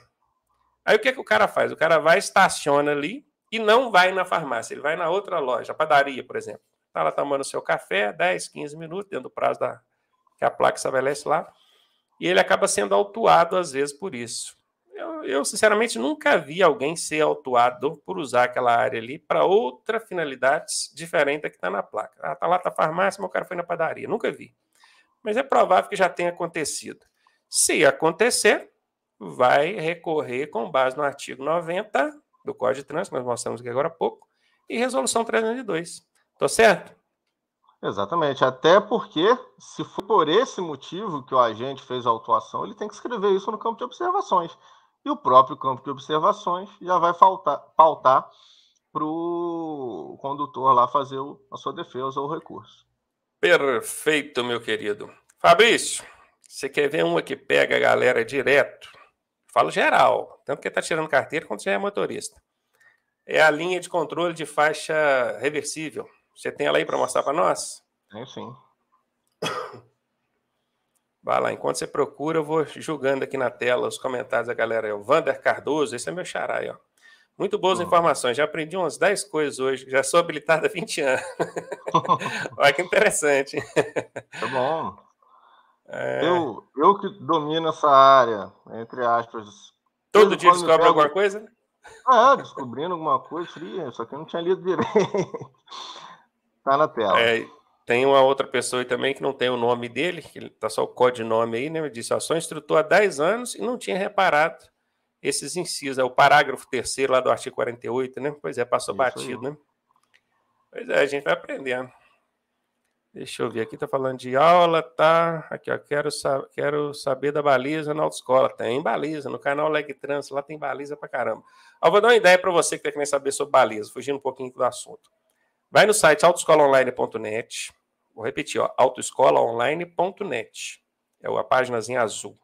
Aí o que, é que o cara faz? O cara vai, estaciona ali e não vai na farmácia, ele vai na outra loja, padaria, por exemplo. Está lá tomando seu café, 10, 15 minutos, dentro do prazo da, que a placa estabelece lá, e ele acaba sendo autuado às vezes por isso. Eu, eu sinceramente, nunca vi alguém ser autuado por usar aquela área ali para outra finalidade diferente da que está na placa. Ah, tá lá, tá na farmácia, mas o cara foi na padaria. Nunca vi. Mas é provável que já tenha acontecido. Se acontecer, vai recorrer com base no artigo 90 do Código de Trânsito, nós mostramos aqui agora há pouco, e resolução 302. Tô certo? Exatamente. Até porque, se for por esse motivo que o agente fez a autuação, ele tem que escrever isso no campo de observações. E o próprio campo de observações já vai faltar, pautar para o condutor lá fazer a sua defesa ou recurso. Perfeito, meu querido. Fabrício, você quer ver uma que pega a galera direto? Falo geral, tanto que tá tirando carteira quanto já é motorista. É a linha de controle de faixa reversível. Você tem ela aí para mostrar para nós? É sim. Vai lá, enquanto você procura, eu vou julgando aqui na tela os comentários da galera. O Vander Cardoso, esse é meu xará aí, ó. Muito boas hum. informações. Já aprendi umas 10 coisas hoje. Já sou habilitado há 20 anos. Olha que interessante. Tá bom. É... Eu, eu que domino essa área, entre aspas. Todo dia descobre pego... alguma coisa? Né? Ah, descobrindo alguma coisa, só que eu não tinha lido direito. tá na tela. É, tem uma outra pessoa aí também que não tem o nome dele, que tá só o codinome aí, né? Me disse, só instrutor há 10 anos e não tinha reparado esses incisos. É o parágrafo terceiro lá do artigo 48, né? Pois é, passou Isso batido, aí. né? Pois é, a gente vai aprendendo. Deixa eu ver aqui, tá falando de aula, tá? Aqui, ó, quero, sa quero saber da baliza na autoescola. Tem baliza, no canal Leg Trans, lá tem baliza pra caramba. Eu vou dar uma ideia para você que tá querendo saber sobre baliza, fugindo um pouquinho do assunto. Vai no site autoescolaonline.net, vou repetir, ó, autoescolaonline.net. É a páginazinha azul.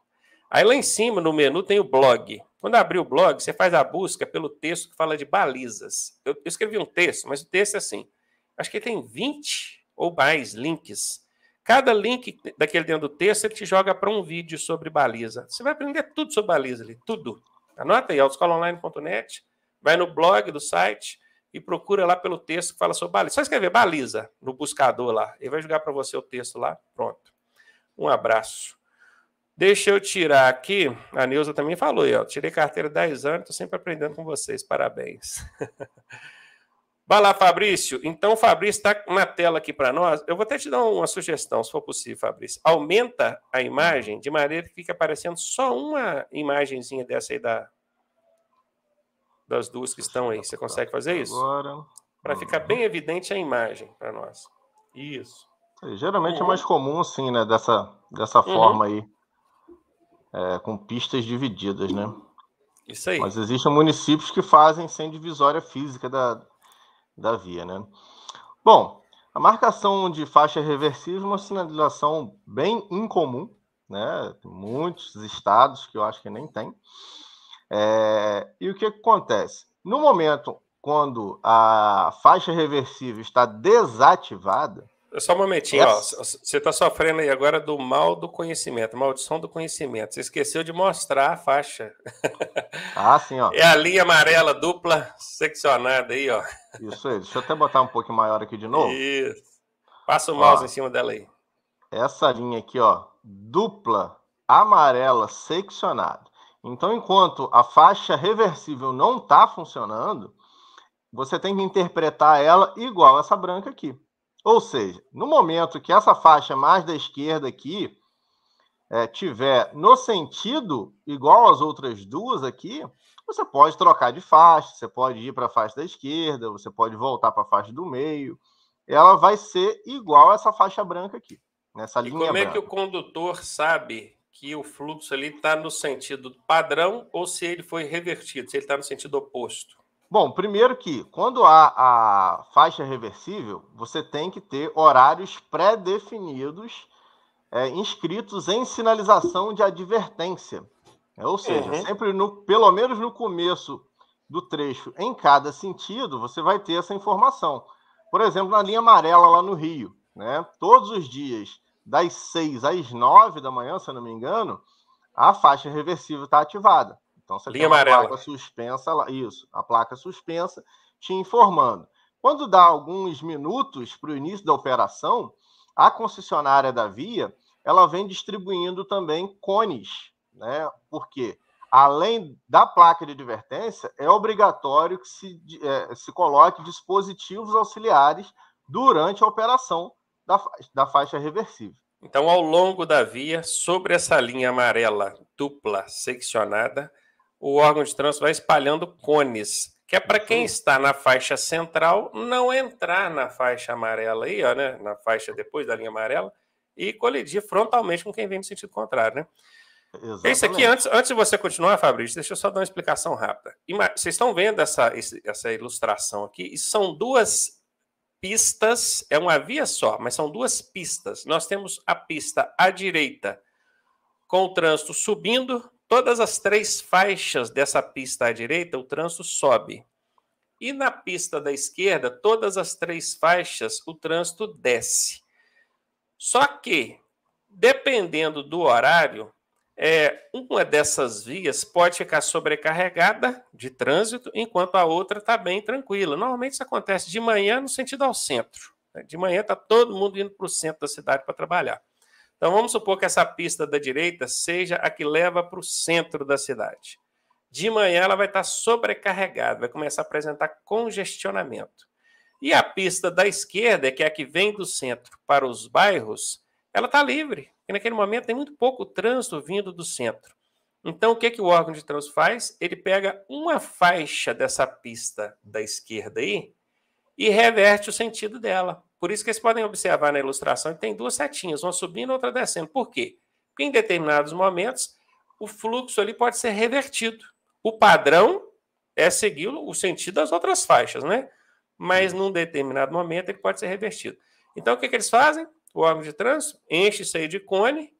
Aí lá em cima, no menu, tem o blog. Quando abrir o blog, você faz a busca pelo texto que fala de balizas. Eu, eu escrevi um texto, mas o texto é assim, acho que tem 20 ou mais links. Cada link daquele dentro do texto, ele te joga para um vídeo sobre baliza. Você vai aprender tudo sobre baliza ali, tudo. Anota aí, autoscolaonline.net, vai no blog do site e procura lá pelo texto que fala sobre baliza. Só escrever baliza no buscador lá, ele vai jogar para você o texto lá, pronto. Um abraço. Deixa eu tirar aqui, a Neuza também falou, eu tirei carteira 10 anos, estou sempre aprendendo com vocês, parabéns. Vai lá, Fabrício. Então, o Fabrício está na tela aqui para nós. Eu vou até te dar uma sugestão, se for possível, Fabrício. Aumenta a imagem de maneira que fique aparecendo só uma imagenzinha dessa aí da, das duas que estão aí. Você consegue fazer isso? Agora. Para ficar bem evidente a imagem para nós. Isso. É, geralmente uhum. é mais comum, assim, né? Dessa, dessa uhum. forma aí. É, com pistas divididas, né? Isso aí. Mas existem municípios que fazem sem divisória física da, da via, né? Bom, a marcação de faixa reversível é uma sinalização bem incomum, né? Tem muitos estados que eu acho que nem tem. É, e o que acontece? No momento quando a faixa reversível está desativada, só um momentinho, Nossa. ó. Você está sofrendo aí agora do mal do conhecimento, maldição do conhecimento. Você esqueceu de mostrar a faixa. Ah, sim, ó. É a linha amarela dupla seccionada aí, ó. Isso aí. Deixa eu até botar um pouquinho maior aqui de novo. Isso. Passa o mouse ó, em cima dela aí. Essa linha aqui, ó, dupla amarela seccionada. Então, enquanto a faixa reversível não está funcionando, você tem que interpretar ela igual essa branca aqui. Ou seja, no momento que essa faixa mais da esquerda aqui é, tiver no sentido igual às outras duas aqui, você pode trocar de faixa, você pode ir para a faixa da esquerda, você pode voltar para a faixa do meio. Ela vai ser igual a essa faixa branca aqui, nessa e linha como branca. é que o condutor sabe que o fluxo ali está no sentido padrão ou se ele foi revertido, se ele está no sentido oposto? Bom, primeiro que quando há a faixa reversível, você tem que ter horários pré-definidos é, inscritos em sinalização de advertência. É, ou seja, uhum. sempre no, pelo menos no começo do trecho, em cada sentido, você vai ter essa informação. Por exemplo, na linha amarela lá no Rio, né? Todos os dias, das 6 às 9 da manhã, se eu não me engano, a faixa reversível está ativada. Então você Linha tem amarela. placa suspensa lá, isso, a placa suspensa te informando. Quando dá alguns minutos para o início da operação, a concessionária da via ela vem distribuindo também cones, né? Porque além da placa de advertência, é obrigatório que se, é, se coloque dispositivos auxiliares durante a operação da, da faixa reversível. Então, ao longo da via, sobre essa linha amarela dupla seccionada, o órgão de trânsito vai espalhando cones, que é para quem uhum. está na faixa central não entrar na faixa amarela aí, ó, né? Na faixa depois da linha amarela e colidir frontalmente com quem vem no sentido contrário, né? Exatamente. Isso aqui, antes, antes de você continuar, Fabrício, deixa eu só dar uma explicação rápida. Vocês estão vendo essa, essa ilustração aqui, e são duas pistas, é uma via só, mas são duas pistas. Nós temos a pista à direita, com o trânsito subindo Todas as três faixas dessa pista à direita, o trânsito sobe. E na pista da esquerda, todas as três faixas, o trânsito desce. Só que, dependendo do horário, é, uma dessas vias pode ficar sobrecarregada de trânsito, enquanto a outra está bem tranquila. Normalmente isso acontece de manhã no sentido ao centro. Né? De manhã está todo mundo indo para o centro da cidade para trabalhar. Então vamos supor que essa pista da direita seja a que leva para o centro da cidade. De manhã ela vai estar sobrecarregada, vai começar a apresentar congestionamento. E a pista da esquerda, que é a que vem do centro para os bairros, ela está livre. E naquele momento tem muito pouco trânsito vindo do centro. Então, o que, é que o órgão de trânsito faz? Ele pega uma faixa dessa pista da esquerda aí e reverte o sentido dela. Por isso que vocês podem observar na ilustração que tem duas setinhas, uma subindo e outra descendo. Por quê? Porque em determinados momentos o fluxo ali pode ser revertido. O padrão é seguir o sentido das outras faixas, né? Mas num determinado momento ele pode ser revertido. Então o que, que eles fazem? O órgão de trânsito enche isso aí de cone,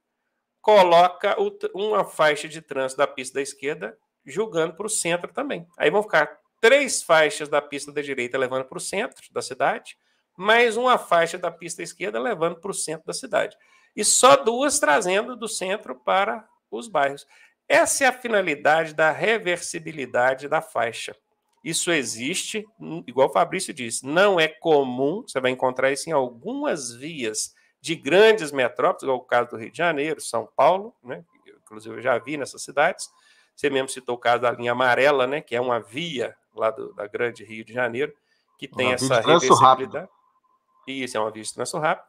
coloca uma faixa de trânsito da pista da esquerda julgando para o centro também. Aí vão ficar três faixas da pista da direita levando para o centro da cidade, mais uma faixa da pista esquerda levando para o centro da cidade. E só duas trazendo do centro para os bairros. Essa é a finalidade da reversibilidade da faixa. Isso existe, igual o Fabrício disse, não é comum, você vai encontrar isso em algumas vias de grandes metrópoles, igual o caso do Rio de Janeiro, São Paulo, né? inclusive eu já vi nessas cidades. Você mesmo citou o caso da linha amarela, né? que é uma via lá do, da grande Rio de Janeiro, que tem um essa reversibilidade. Rápido. Isso, é uma vistoração é rápida.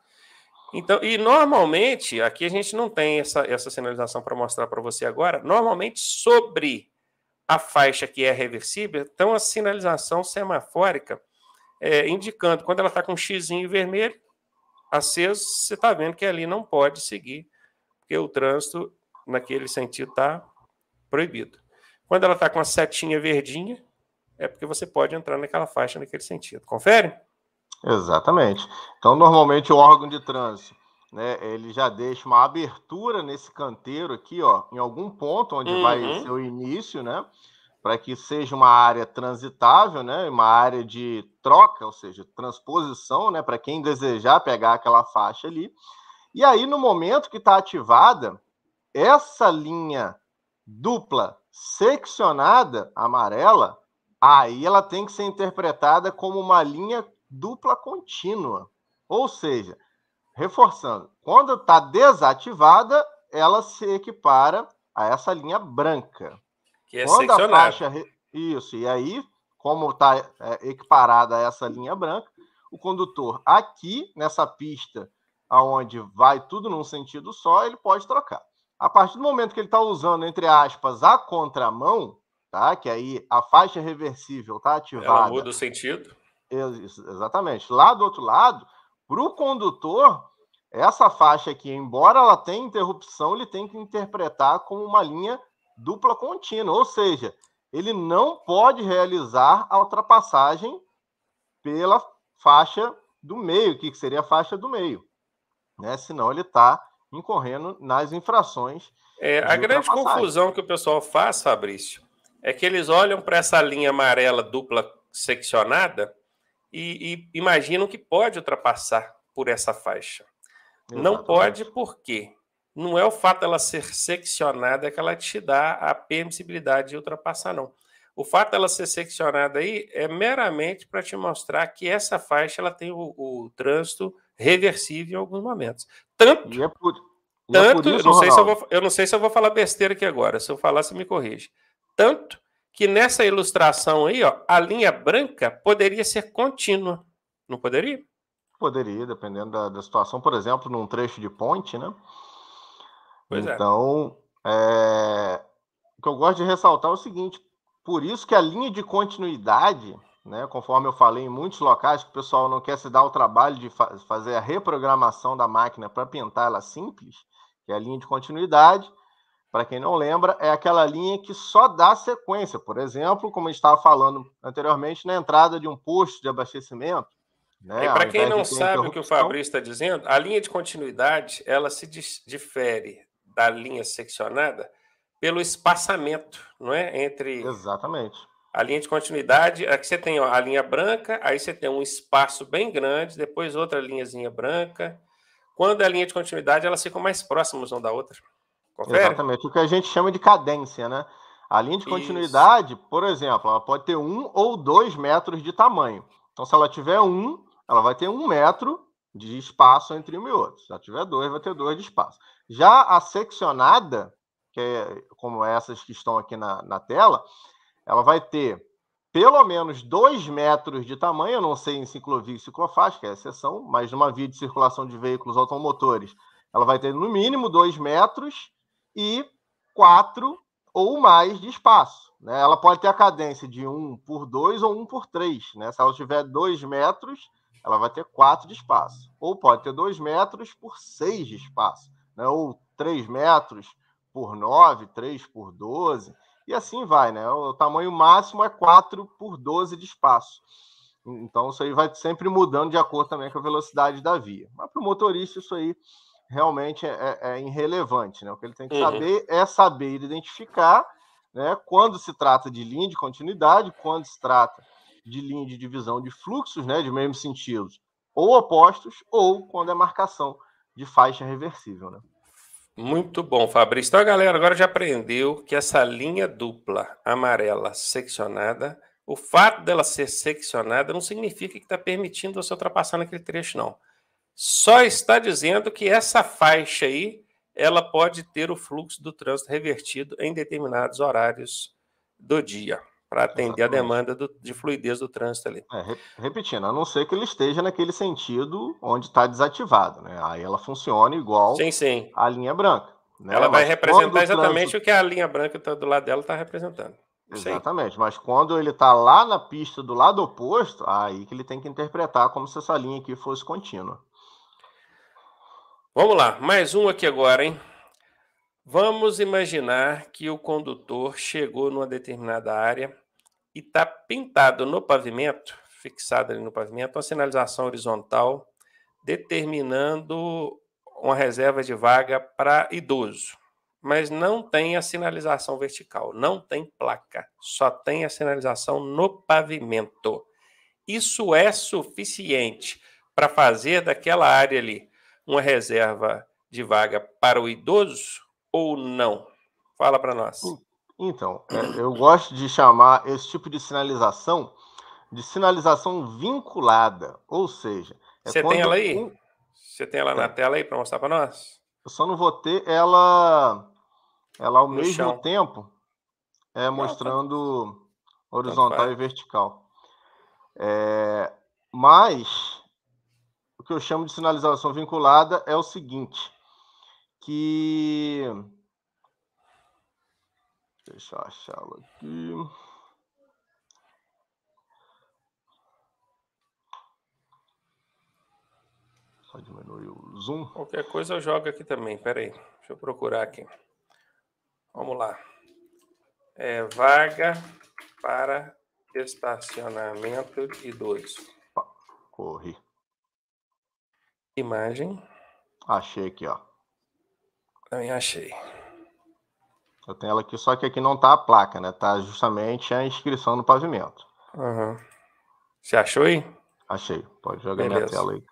Então, e normalmente, aqui a gente não tem essa, essa sinalização para mostrar para você agora. Normalmente, sobre a faixa que é reversível, então a sinalização semafórica é, indicando quando ela está com um xizinho vermelho aceso, você está vendo que ali não pode seguir, porque o trânsito naquele sentido está proibido. Quando ela está com a setinha verdinha, é porque você pode entrar naquela faixa naquele sentido. Confere? Exatamente. Então, normalmente o órgão de trânsito, né, ele já deixa uma abertura nesse canteiro aqui, ó, em algum ponto onde uhum. vai ser o início, né, para que seja uma área transitável, né, uma área de troca, ou seja, transposição, né, para quem desejar pegar aquela faixa ali. E aí, no momento que está ativada, essa linha dupla seccionada amarela, aí ela tem que ser interpretada como uma linha dupla contínua. Ou seja, reforçando, quando está desativada, ela se equipara a essa linha branca. Que é quando a faixa isso, e aí, como está é, equiparada a essa linha branca, o condutor aqui nessa pista, aonde vai tudo num sentido só, ele pode trocar. A partir do momento que ele está usando, entre aspas, a contramão, tá? Que aí a faixa reversível está ativada. Ela muda o sentido. Exatamente. Lá do outro lado, para o condutor, essa faixa aqui, embora ela tenha interrupção, ele tem que interpretar como uma linha dupla contínua, ou seja, ele não pode realizar a ultrapassagem pela faixa do meio, que seria a faixa do meio, né? Senão ele está incorrendo nas infrações. É, a grande confusão que o pessoal faz, Fabrício, é que eles olham para essa linha amarela dupla seccionada e, e imaginam que pode ultrapassar por essa faixa. Exatamente. Não pode porque não é o fato dela ser seccionada que ela te dá a permissibilidade de ultrapassar, não. O fato dela ser seccionada aí é meramente para te mostrar que essa faixa ela tem o, o trânsito reversível em alguns momentos. Tanto, e é por, e é tanto é isso, eu, não sei se eu, vou, eu não sei se eu vou falar besteira aqui agora. Se eu falar, você me corrige. Tanto que nessa ilustração aí, ó, a linha branca poderia ser contínua, não poderia? Poderia, dependendo da, da situação. Por exemplo, num trecho de ponte, né? Pois é. então, é. É... o que eu gosto de ressaltar é o seguinte: por isso que a linha de continuidade, né, conforme eu falei em muitos locais, que o pessoal não quer se dar o trabalho de fa fazer a reprogramação da máquina para pintar ela simples, que é a linha de continuidade, para quem não lembra, é aquela linha que só dá sequência. Por exemplo, como a gente estava falando anteriormente, na entrada de um posto de abastecimento. Né, e para quem não sabe o que o Fabrício está dizendo, a linha de continuidade ela se difere da linha seccionada pelo espaçamento, não é? Entre Exatamente. A linha de continuidade, aqui você tem ó, a linha branca, aí você tem um espaço bem grande, depois outra linhazinha branca. Quando é a linha de continuidade, elas ficam mais próximas uma da outra. Confere? Exatamente, o que a gente chama de cadência, né? A linha de continuidade, Isso. por exemplo, ela pode ter um ou dois metros de tamanho. Então, se ela tiver um, ela vai ter um metro de espaço entre um e outro. Se ela tiver dois, vai ter dois de espaço. Já a seccionada, que é como essas que estão aqui na, na tela, ela vai ter pelo menos dois metros de tamanho, eu não sei em ciclovia e ciclofaixa, que é a exceção, mas numa via de circulação de veículos automotores, ela vai ter no mínimo dois metros e quatro ou mais de espaço. Né? Ela pode ter a cadência de um por dois ou um por três, Né? Se ela tiver dois metros, ela vai ter quatro de espaço. Ou pode ter dois metros por seis de espaço. Né? Ou três metros por nove, três por doze E assim vai. Né? O tamanho máximo é 4 por 12 de espaço. Então, isso aí vai sempre mudando de acordo também com a velocidade da via. Mas para o motorista, isso aí realmente é, é, é irrelevante. Né? O que ele tem que uhum. saber é saber identificar né, quando se trata de linha de continuidade, quando se trata de linha de divisão de fluxos né, de mesmo sentido, ou opostos, ou quando é marcação de faixa reversível. Né? Muito bom, Fabrício. Então, a galera agora já aprendeu que essa linha dupla amarela seccionada, o fato dela ser seccionada não significa que está permitindo você ultrapassar naquele trecho, não só está dizendo que essa faixa aí ela pode ter o fluxo do trânsito revertido em determinados horários do dia para atender Exatamente. a demanda do, de fluidez do trânsito ali. É, repetindo, a não ser que ele esteja naquele sentido onde está desativado, né? Aí ela funciona igual sim, sim. a linha branca. Né? Ela vai mas representar exatamente trânsito... o que a linha branca tá do lado dela está representando. Exatamente, sim. mas quando ele está lá na pista do lado oposto, aí que ele tem que interpretar como se essa linha aqui fosse contínua. Vamos lá, mais um aqui agora, hein? Vamos imaginar que o condutor chegou numa determinada área e está pintado no pavimento, fixado ali no pavimento, uma sinalização horizontal determinando uma reserva de vaga para idoso. Mas não tem a sinalização vertical, não tem placa, só tem a sinalização no pavimento. Isso é suficiente para fazer daquela área ali uma reserva de vaga para o idoso ou não? Fala para nós. Então, é, eu gosto de chamar esse tipo de sinalização de sinalização vinculada, ou seja, é você tem ela aí? Um... Você tem ela tá. na é. tela aí para mostrar para nós? Eu só não vou ter ela, ela ao no mesmo chão. tempo, é tá mostrando tá horizontal e vertical. É, mas que eu chamo de sinalização vinculada é o seguinte, que... Deixa eu achá-lo aqui... Só diminuir o zoom. Qualquer coisa eu jogo aqui também, peraí. Deixa eu procurar aqui. Vamos lá. É vaga para estacionamento de dois. Corre. Imagem. Achei aqui, ó. Também achei. Eu tenho ela aqui, só que aqui não tá a placa, né? Tá justamente a inscrição no pavimento. Uhum. Você achou aí? Achei. Pode jogar Beleza. minha tela aí.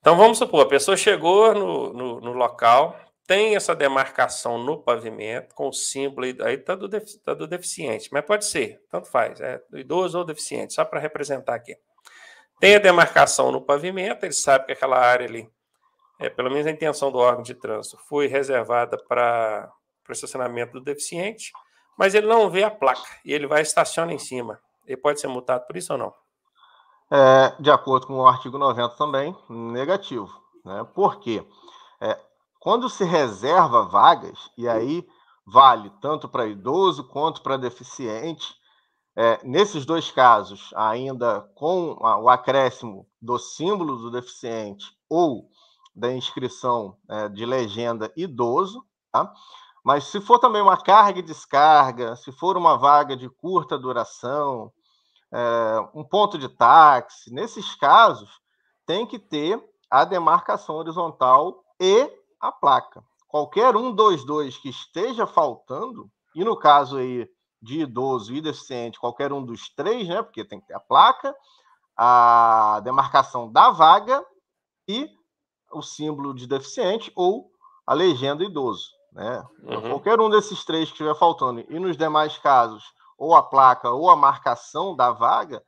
Então vamos supor, a pessoa chegou no, no, no, local, tem essa demarcação no pavimento, com o símbolo, aí tá do, tá do deficiente, mas pode ser, tanto faz, é idoso ou deficiente, só para representar aqui. Tem a demarcação no pavimento, ele sabe que aquela área ali, é, pelo menos a intenção do órgão de trânsito, foi reservada para o estacionamento do deficiente, mas ele não vê a placa e ele vai estaciona em cima. Ele pode ser multado por isso ou não? É, de acordo com o artigo 90 também, negativo. Né? Por quê? É, quando se reserva vagas, e aí vale tanto para idoso quanto para deficiente, é, nesses dois casos, ainda com o acréscimo do símbolo do deficiente ou da inscrição é, de legenda idoso, tá? Mas se for também uma carga e descarga, se for uma vaga de curta duração, é, um ponto de táxi, nesses casos, tem que ter a demarcação horizontal e a placa. Qualquer um dos dois que esteja faltando, e no caso aí de idoso e deficiente, qualquer um dos três, né? Porque tem que ter a placa, a demarcação da vaga e o símbolo de deficiente ou a legenda idoso, né? Então, uhum. Qualquer um desses três que estiver faltando e nos demais casos ou a placa ou a marcação da vaga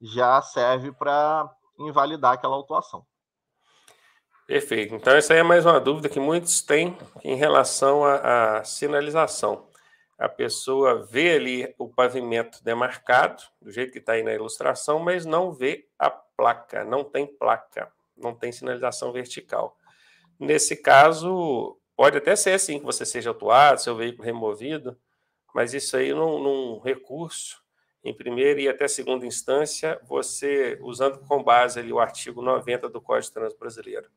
já serve para invalidar aquela autuação. Perfeito. Então, essa aí é mais uma dúvida que muitos têm em relação à sinalização a pessoa vê ali o pavimento demarcado, do jeito que está aí na ilustração, mas não vê a placa, não tem placa, não tem sinalização vertical. Nesse caso, pode até ser assim que você seja autuado, seu veículo removido, mas isso aí num, num recurso, em primeira e até segunda instância, você usando com base ali o artigo 90 do Código de Trânsito Brasileiro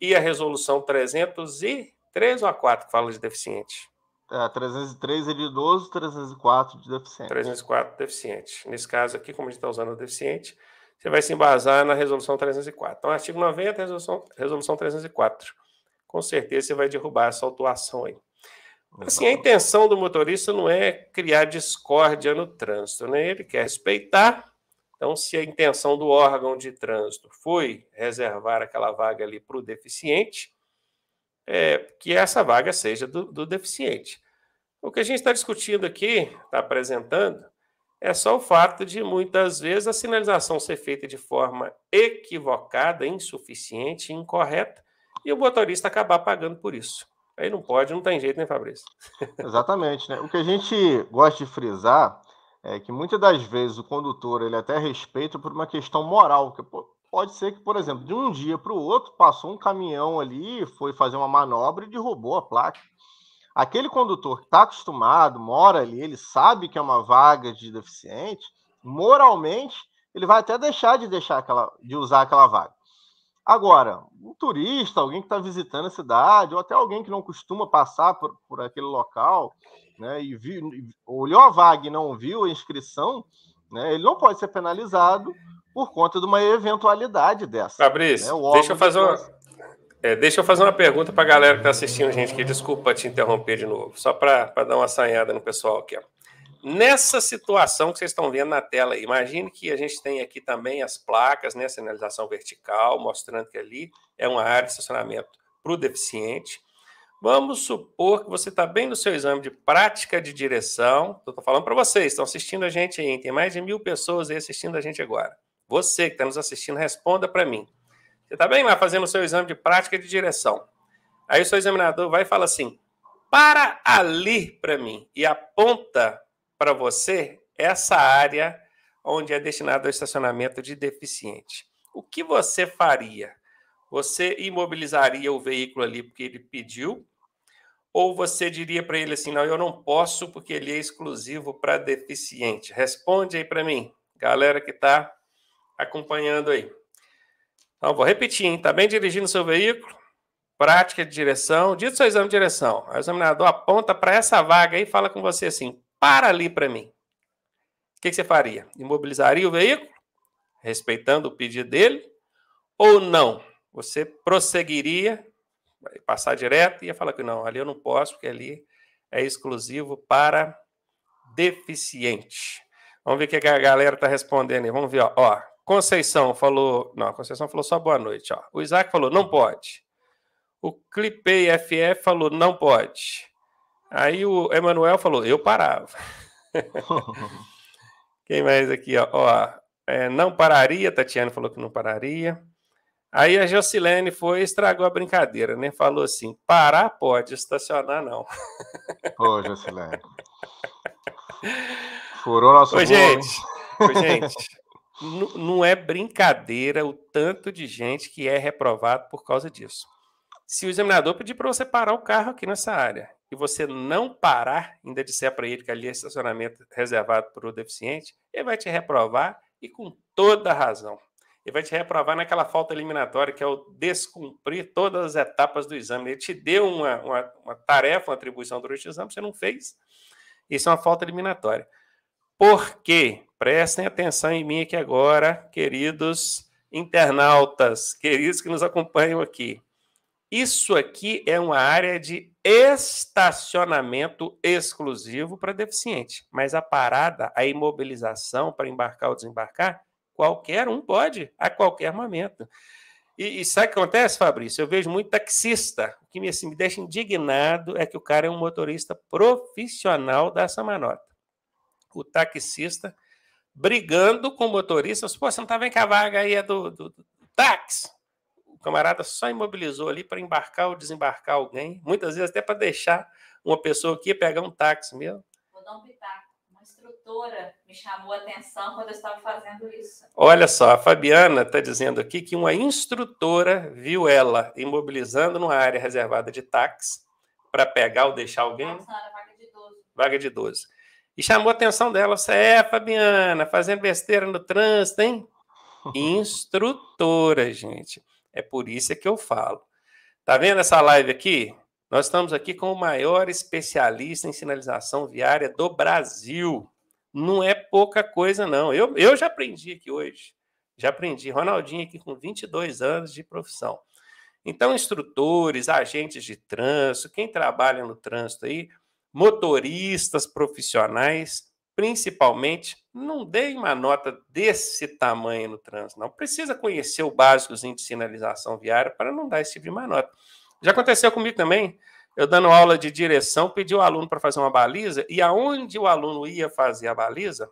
e a resolução 303 ou a 4 que fala de deficiente é, 303 é de idoso, 304 de deficiente. 304 deficiente. Nesse caso aqui, como a gente está usando o deficiente, você vai se embasar na resolução 304. Então, artigo 90, resolução, resolução 304. Com certeza você vai derrubar essa autuação aí. Assim, a intenção do motorista não é criar discórdia no trânsito, né? Ele quer respeitar. Então, se a intenção do órgão de trânsito foi reservar aquela vaga ali para o deficiente, é, que essa vaga seja do, do deficiente. O que a gente está discutindo aqui, está apresentando, é só o fato de muitas vezes a sinalização ser feita de forma equivocada, insuficiente, incorreta, e o motorista acabar pagando por isso. Aí não pode, não tem jeito, né, Fabrício? Exatamente, né? O que a gente gosta de frisar é que muitas das vezes o condutor ele até respeita por uma questão moral, que pô, Pode ser que, por exemplo, de um dia para o outro, passou um caminhão ali, foi fazer uma manobra e derrubou a placa. Aquele condutor que está acostumado, mora ali, ele sabe que é uma vaga de deficiente, moralmente, ele vai até deixar de deixar aquela, de usar aquela vaga. Agora, um turista, alguém que está visitando a cidade, ou até alguém que não costuma passar por, por aquele local, né, e viu, olhou a vaga e não viu a inscrição, né, ele não pode ser penalizado por conta de uma eventualidade dessa. Fabrício, né? deixa eu fazer uma. É, deixa eu fazer uma pergunta para a galera que está assistindo, gente, que desculpa te interromper de novo, só para dar uma assanhada no pessoal aqui. Nessa situação que vocês estão vendo na tela, imagine que a gente tem aqui também as placas, né, sinalização vertical, mostrando que ali é uma área de estacionamento para o deficiente. Vamos supor que você está bem no seu exame de prática de direção. Estou falando para vocês, estão assistindo a gente aí, tem mais de mil pessoas aí assistindo a gente agora. Você que está nos assistindo, responda para mim. Você está bem lá fazendo o seu exame de prática de direção. Aí o seu examinador vai e fala assim: para ali para mim e aponta para você essa área onde é destinado ao estacionamento de deficiente. O que você faria? Você imobilizaria o veículo ali porque ele pediu? Ou você diria para ele assim: não, eu não posso porque ele é exclusivo para deficiente? Responde aí para mim, galera que está acompanhando aí. Então, vou repetir, hein? Está bem dirigindo seu veículo? Prática de direção, dia do seu exame de direção. Aí o examinador aponta para essa vaga aí e fala com você assim: para ali para mim. O que, que você faria? Imobilizaria o veículo, respeitando o pedido dele, ou não? Você prosseguiria, vai passar direto e ia falar que não, ali eu não posso, porque ali é exclusivo para deficiente. Vamos ver o que a galera está respondendo aí. Vamos ver, ó. ó Conceição falou. Não, Conceição falou só boa noite. Ó. O Isaac falou, não pode. O Clipei FF falou, não pode. Aí o Emanuel falou, eu parava. Quem mais aqui? Ó, ó é, não pararia, Tatiana falou que não pararia. Aí a Jocilene foi estragou a brincadeira, né? Falou assim: parar pode, estacionar não. Ô, Jocilene. Furou nosso Ô, gente. Ô, gente. não é brincadeira o tanto de gente que é reprovado por causa disso. Se o examinador pedir para você parar o carro aqui nessa área e você não parar, ainda disser para ele que ali é estacionamento reservado para o deficiente, ele vai te reprovar e com toda a razão. Ele vai te reprovar naquela falta eliminatória, que é o descumprir todas as etapas do exame. Ele te deu uma, uma, uma tarefa, uma atribuição durante o exame, você não fez. Isso é uma falta eliminatória. Porque, prestem atenção em mim aqui agora, queridos internautas, queridos que nos acompanham aqui. Isso aqui é uma área de estacionamento exclusivo para deficiente, mas a parada, a imobilização para embarcar ou desembarcar, qualquer um pode, a qualquer momento. E, e sabe o que acontece, Fabrício? Eu vejo muito taxista. O que me, assim, me deixa indignado é que o cara é um motorista profissional dessa manota o taxista brigando com o motorista. Assim, Pô, você não está vendo que a vaga aí é do, do, do táxi? O camarada só imobilizou ali para embarcar ou desembarcar alguém, muitas vezes até para deixar uma pessoa que ia pegar um táxi mesmo. Vou dar um pitaco. Uma instrutora me chamou a atenção quando eu estava fazendo isso. Olha só, a Fabiana está dizendo aqui que uma instrutora viu ela imobilizando numa área reservada de táxi para pegar ou deixar alguém. Passando era vaga de 12. Vaga de 12. E chamou a atenção dela. Você é, Fabiana, fazendo besteira no trânsito, hein? Instrutora, gente. É por isso é que eu falo. Tá vendo essa live aqui? Nós estamos aqui com o maior especialista em sinalização viária do Brasil. Não é pouca coisa, não. Eu, eu já aprendi aqui hoje. Já aprendi. Ronaldinho aqui com 22 anos de profissão. Então, instrutores, agentes de trânsito, quem trabalha no trânsito aí, motoristas profissionais, principalmente, não deem uma nota desse tamanho no trânsito, não. Precisa conhecer o básico de sinalização viária para não dar esse tipo de uma nota. Já aconteceu comigo também, eu dando aula de direção, pedi o aluno para fazer uma baliza, e aonde o aluno ia fazer a baliza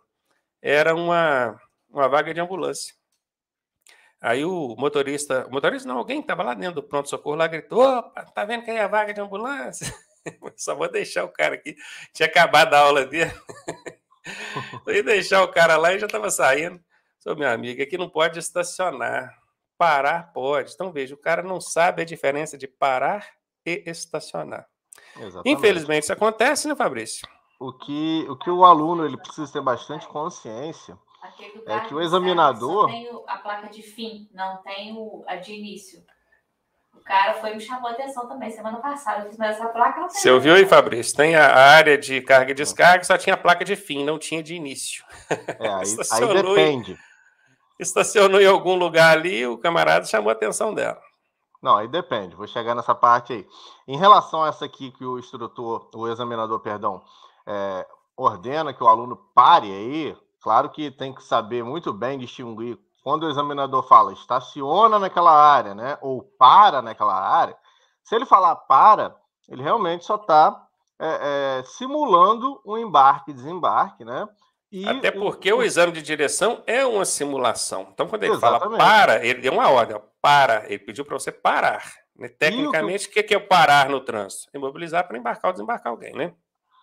era uma, uma vaga de ambulância. Aí o motorista, o motorista não, alguém que estava lá dentro do pronto-socorro lá gritou: opa, tá vendo que aí é a vaga de ambulância? Só vou deixar o cara aqui. Tinha acabado a aula dele. Eu ia deixar o cara lá e já estava saindo. Sou meu amigo, aqui não pode estacionar. Parar pode. Então, veja, o cara não sabe a diferença de parar e estacionar. Exatamente. Infelizmente, isso acontece, né, Fabrício? O que, o que o aluno ele precisa ter bastante consciência é que o examinador. não tem a placa de fim, não tem a de início. O cara foi me chamou a atenção também semana passada. Eu fiz mais essa placa. Não Você ouviu aí, Fabrício? Tem a área de carga e descarga, só tinha a placa de fim, não tinha de início. É, aí, aí depende. Estacionou em algum lugar ali, o camarada chamou a atenção dela. Não, aí depende, vou chegar nessa parte aí. Em relação a essa aqui que o instrutor, o examinador, perdão, é, ordena que o aluno pare aí, claro que tem que saber muito bem distinguir quando o examinador fala estaciona naquela área, né, ou para naquela área, se ele falar para, ele realmente só está é, é, simulando um embarque e desembarque, né? E Até porque o... o, exame de direção é uma simulação. Então, quando ele Exatamente. fala para, ele deu uma ordem, para, ele pediu para você parar. Né? Tecnicamente, o que... que... é parar no trânsito? Imobilizar para embarcar ou desembarcar alguém, né?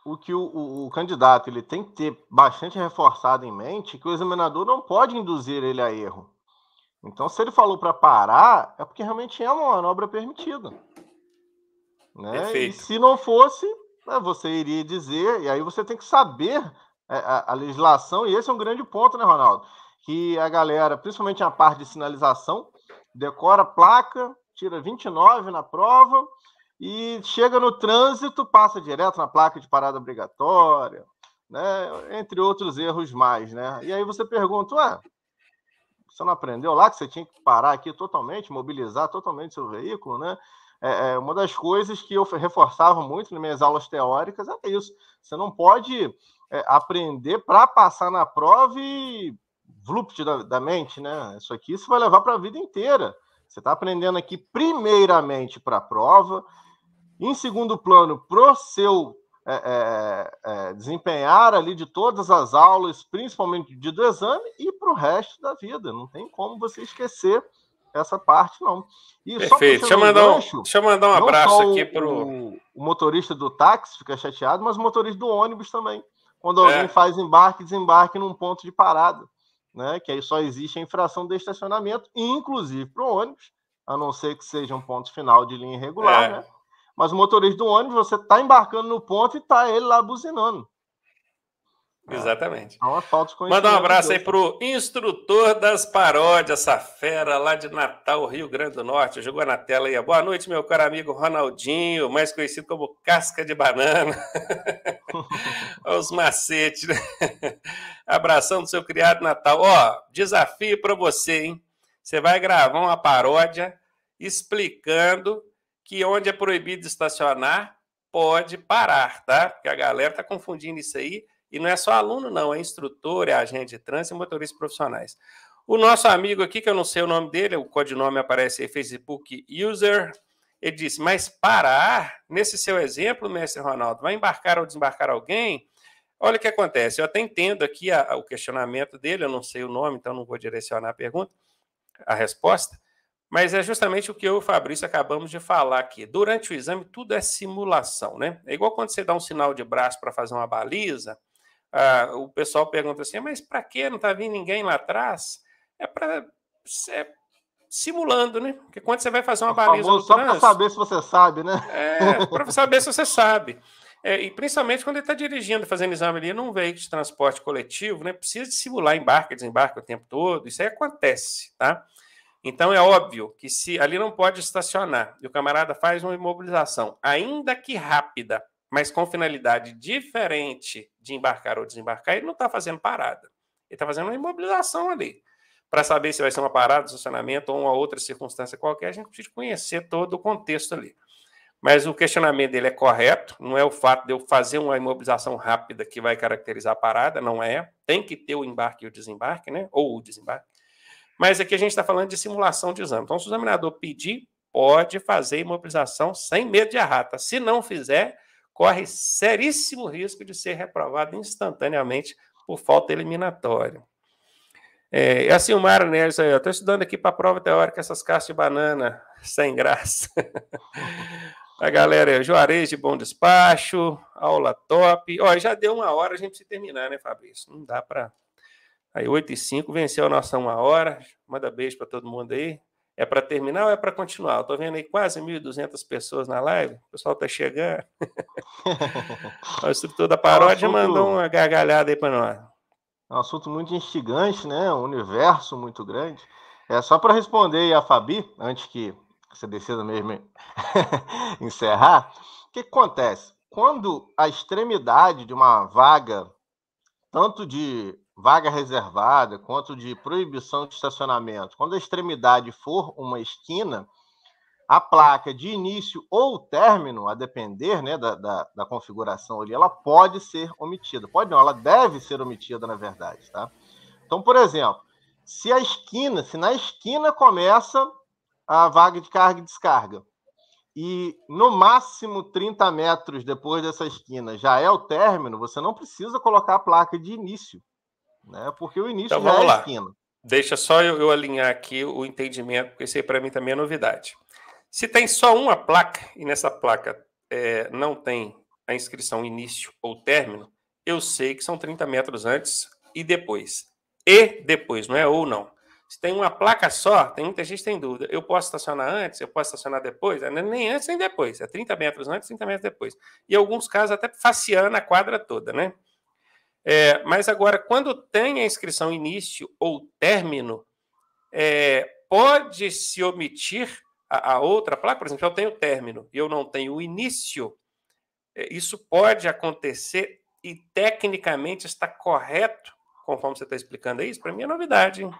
o que o, o, o, candidato ele tem que ter bastante reforçado em mente que o examinador não pode induzir ele a erro. Então, se ele falou para parar, é porque realmente é uma manobra permitida. Né? E se não fosse, né, você iria dizer, e aí você tem que saber é, a, a legislação, e esse é um grande ponto, né, Ronaldo? Que a galera, principalmente na parte de sinalização, decora placa, tira 29 na prova, e chega no trânsito, passa direto na placa de parada obrigatória, né? entre outros erros mais. Né? E aí você pergunta, ué, você não aprendeu lá que você tinha que parar aqui totalmente, mobilizar totalmente seu veículo, né? É, é uma das coisas que eu reforçava muito nas minhas aulas teóricas é isso. Você não pode é, aprender para passar na prova e vlupt da, da, mente, né? Isso aqui você vai levar para a vida inteira. Você está aprendendo aqui primeiramente para a prova, em segundo plano, para o seu é, é, é, desempenhar ali de todas as aulas, principalmente de do exame, e para o resto da vida. Não tem como você esquecer essa parte, não. E Perfeito. Deixa eu, mandar um, deixa eu mandar um abraço aqui para o, motorista do táxi fica chateado, mas o motorista do ônibus também. Quando é. alguém faz embarque e desembarque num ponto de parada, né? Que aí só existe a infração de estacionamento, inclusive para o ônibus, a não ser que seja um ponto final de linha irregular, é. né? Mas o motorista do ônibus, você está embarcando no ponto e está ele lá buzinando. Exatamente. Então, é Manda um abraço aí pro né? instrutor das paródias, essa fera lá de Natal, Rio Grande do Norte. Jogou na tela aí. Boa noite, meu caro amigo Ronaldinho, mais conhecido como Casca de Banana. Olha os macetes, né? Abração do seu criado Natal. Ó, desafio para você, hein? Você vai gravar uma paródia explicando que onde é proibido estacionar, pode parar, tá? Porque a galera está confundindo isso aí. E não é só aluno, não, é instrutor, é agente de trânsito e motorista profissionais. O nosso amigo aqui, que eu não sei o nome dele, o codinome aparece aí, Facebook User, ele disse: Mas parar, nesse seu exemplo, mestre Ronaldo, vai embarcar ou desembarcar alguém? Olha o que acontece. Eu até entendo aqui a, a, o questionamento dele, eu não sei o nome, então não vou direcionar a pergunta, a resposta. Mas é justamente o que eu e o Fabrício acabamos de falar aqui. Durante o exame, tudo é simulação, né? É igual quando você dá um sinal de braço para fazer uma baliza, ah, o pessoal pergunta assim: mas para que não está vindo ninguém lá atrás? É para. É simulando, né? Porque quando você vai fazer uma baliza. só para saber se você sabe, né? É, para saber se você sabe. É, e principalmente quando ele está dirigindo, fazendo exame ali num veículo de transporte coletivo, né? Precisa de simular embarque, desembarque o tempo todo. Isso aí acontece, tá? Então é óbvio que se ali não pode estacionar e o camarada faz uma imobilização, ainda que rápida, mas com finalidade diferente de embarcar ou desembarcar, ele não está fazendo parada. Ele está fazendo uma imobilização ali. Para saber se vai ser uma parada, estacionamento ou uma outra circunstância qualquer, a gente precisa conhecer todo o contexto ali. Mas o questionamento dele é correto, não é o fato de eu fazer uma imobilização rápida que vai caracterizar a parada, não é. Tem que ter o embarque e o desembarque, né? Ou o desembarque. Mas aqui a gente está falando de simulação de exame. Então, se o examinador pedir, pode fazer imobilização sem medo de errar. Tá? Se não fizer, corre seríssimo risco de ser reprovado instantaneamente por falta eliminatória. É, assim, o Mário Nélio, eu estou estudando aqui para a prova teórica essas caixas de banana sem graça. a galera, Juarez de Bom Despacho, aula top. Ó, já deu uma hora, a gente precisa terminar, né, Fabrício? Não dá para Aí, 8 e 5, venceu a nossa uma hora. Manda beijo para todo mundo aí. É para terminar ou é para continuar? Estou vendo aí quase 1.200 pessoas na live. O pessoal está chegando. o instrutor da paródia é um assunto... mandou uma gargalhada aí para nós. É um assunto muito instigante, né? Um universo muito grande. É só para responder aí a Fabi, antes que você decida mesmo encerrar. O que, que acontece? Quando a extremidade de uma vaga, tanto de vaga reservada, quanto de proibição de estacionamento, quando a extremidade for uma esquina, a placa de início ou término, a depender né, da, da, da, configuração ali, ela pode ser omitida. Pode não, ela deve ser omitida, na verdade. Tá? Então, por exemplo, se a esquina, se na esquina começa a vaga de carga e descarga, e no máximo 30 metros depois dessa esquina já é o término, você não precisa colocar a placa de início né? Porque o início então, é vamos é lá. esquina. Deixa só eu, eu, alinhar aqui o entendimento, porque isso aí para mim também é novidade. Se tem só uma placa e nessa placa é, não tem a inscrição início ou término, eu sei que são 30 metros antes e depois. E depois, não é ou não. Se tem uma placa só, tem muita gente que tem dúvida. Eu posso estacionar antes, eu posso estacionar depois? É, nem antes nem depois. É 30 metros antes, 30 metros depois. E em alguns casos até faciana a quadra toda, né? É, mas agora, quando tem a inscrição início ou término, é, pode se omitir a, a, outra placa, por exemplo, eu tenho término e eu não tenho o início. É, isso pode acontecer e tecnicamente está correto, conforme você está explicando aí. Isso para mim é novidade. Hein?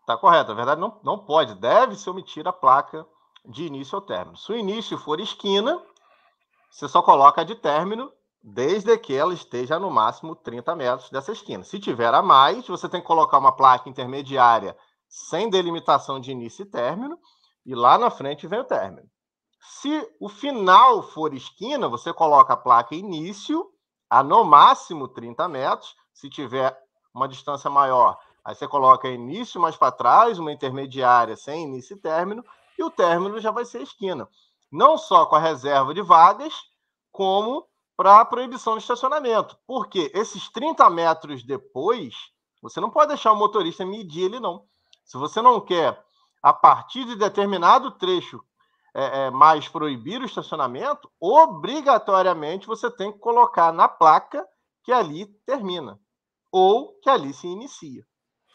Está correto, na verdade não, não pode, deve se omitir a placa de início ou término. Se o início for esquina, você só coloca a de término desde que ela esteja no máximo 30 metros dessa esquina. Se tiver a mais, você tem que colocar uma placa intermediária sem delimitação de início e término, e lá na frente vem o término. Se o final for esquina, você coloca a placa início a no máximo 30 metros. Se tiver uma distância maior, aí você coloca início mais para trás, uma intermediária sem início e término, e o término já vai ser esquina. Não só com a reserva de vagas, como para a proibição de estacionamento. Porque esses 30 metros depois, você não pode deixar o motorista medir ele, não. Se você não quer, a partir de determinado trecho, é, é, mais proibir o estacionamento, obrigatoriamente você tem que colocar na placa que ali termina ou que ali se inicia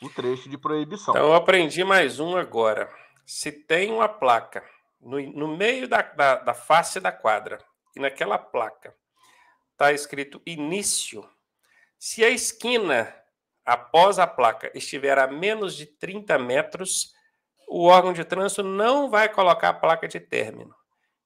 o trecho de proibição. Então, eu aprendi mais um agora. Se tem uma placa no, no meio da, da, da face da quadra e naquela placa está escrito início. Se a esquina após a placa estiver a menos de 30 metros, o órgão de trânsito não vai colocar a placa de término.